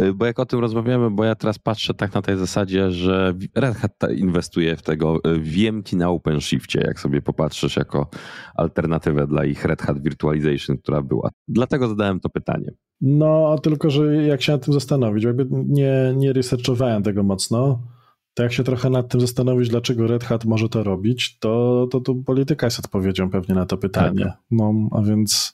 Speaker 1: Y, bo jak o tym rozmawiamy, bo ja teraz patrzę tak na tej zasadzie, że Red Hat inwestuje w tego y, wiemki na OpenShiftie, jak sobie popatrzysz jako alternatywę dla ich Red Hat Virtualization, która była. Dlatego zadałem to pytanie.
Speaker 3: No, tylko, że jak się nad tym zastanowić, jakby nie, nie researchowałem tego mocno, to jak się trochę nad tym zastanowić, dlaczego Red Hat może to robić, to, to, to polityka jest odpowiedzią pewnie na to pytanie. Tak. No, a więc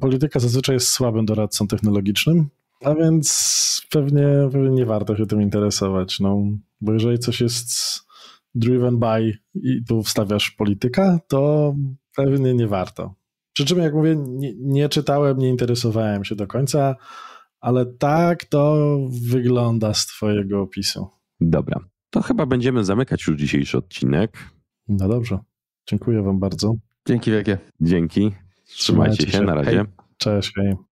Speaker 3: polityka zazwyczaj jest słabym doradcą technologicznym, a więc pewnie, pewnie nie warto się tym interesować, no, bo jeżeli coś jest driven by i tu wstawiasz polityka, to pewnie nie warto. Przy czym, jak mówię, nie, nie czytałem, nie interesowałem się do końca, ale tak to wygląda z Twojego opisu.
Speaker 1: Dobra, to chyba będziemy zamykać już dzisiejszy odcinek. No dobrze. Dziękuję Wam bardzo. Dzięki wielkie. Dzięki. Trzymajcie, Trzymajcie się. się. Na razie. Hej.
Speaker 3: Cześć. Hej.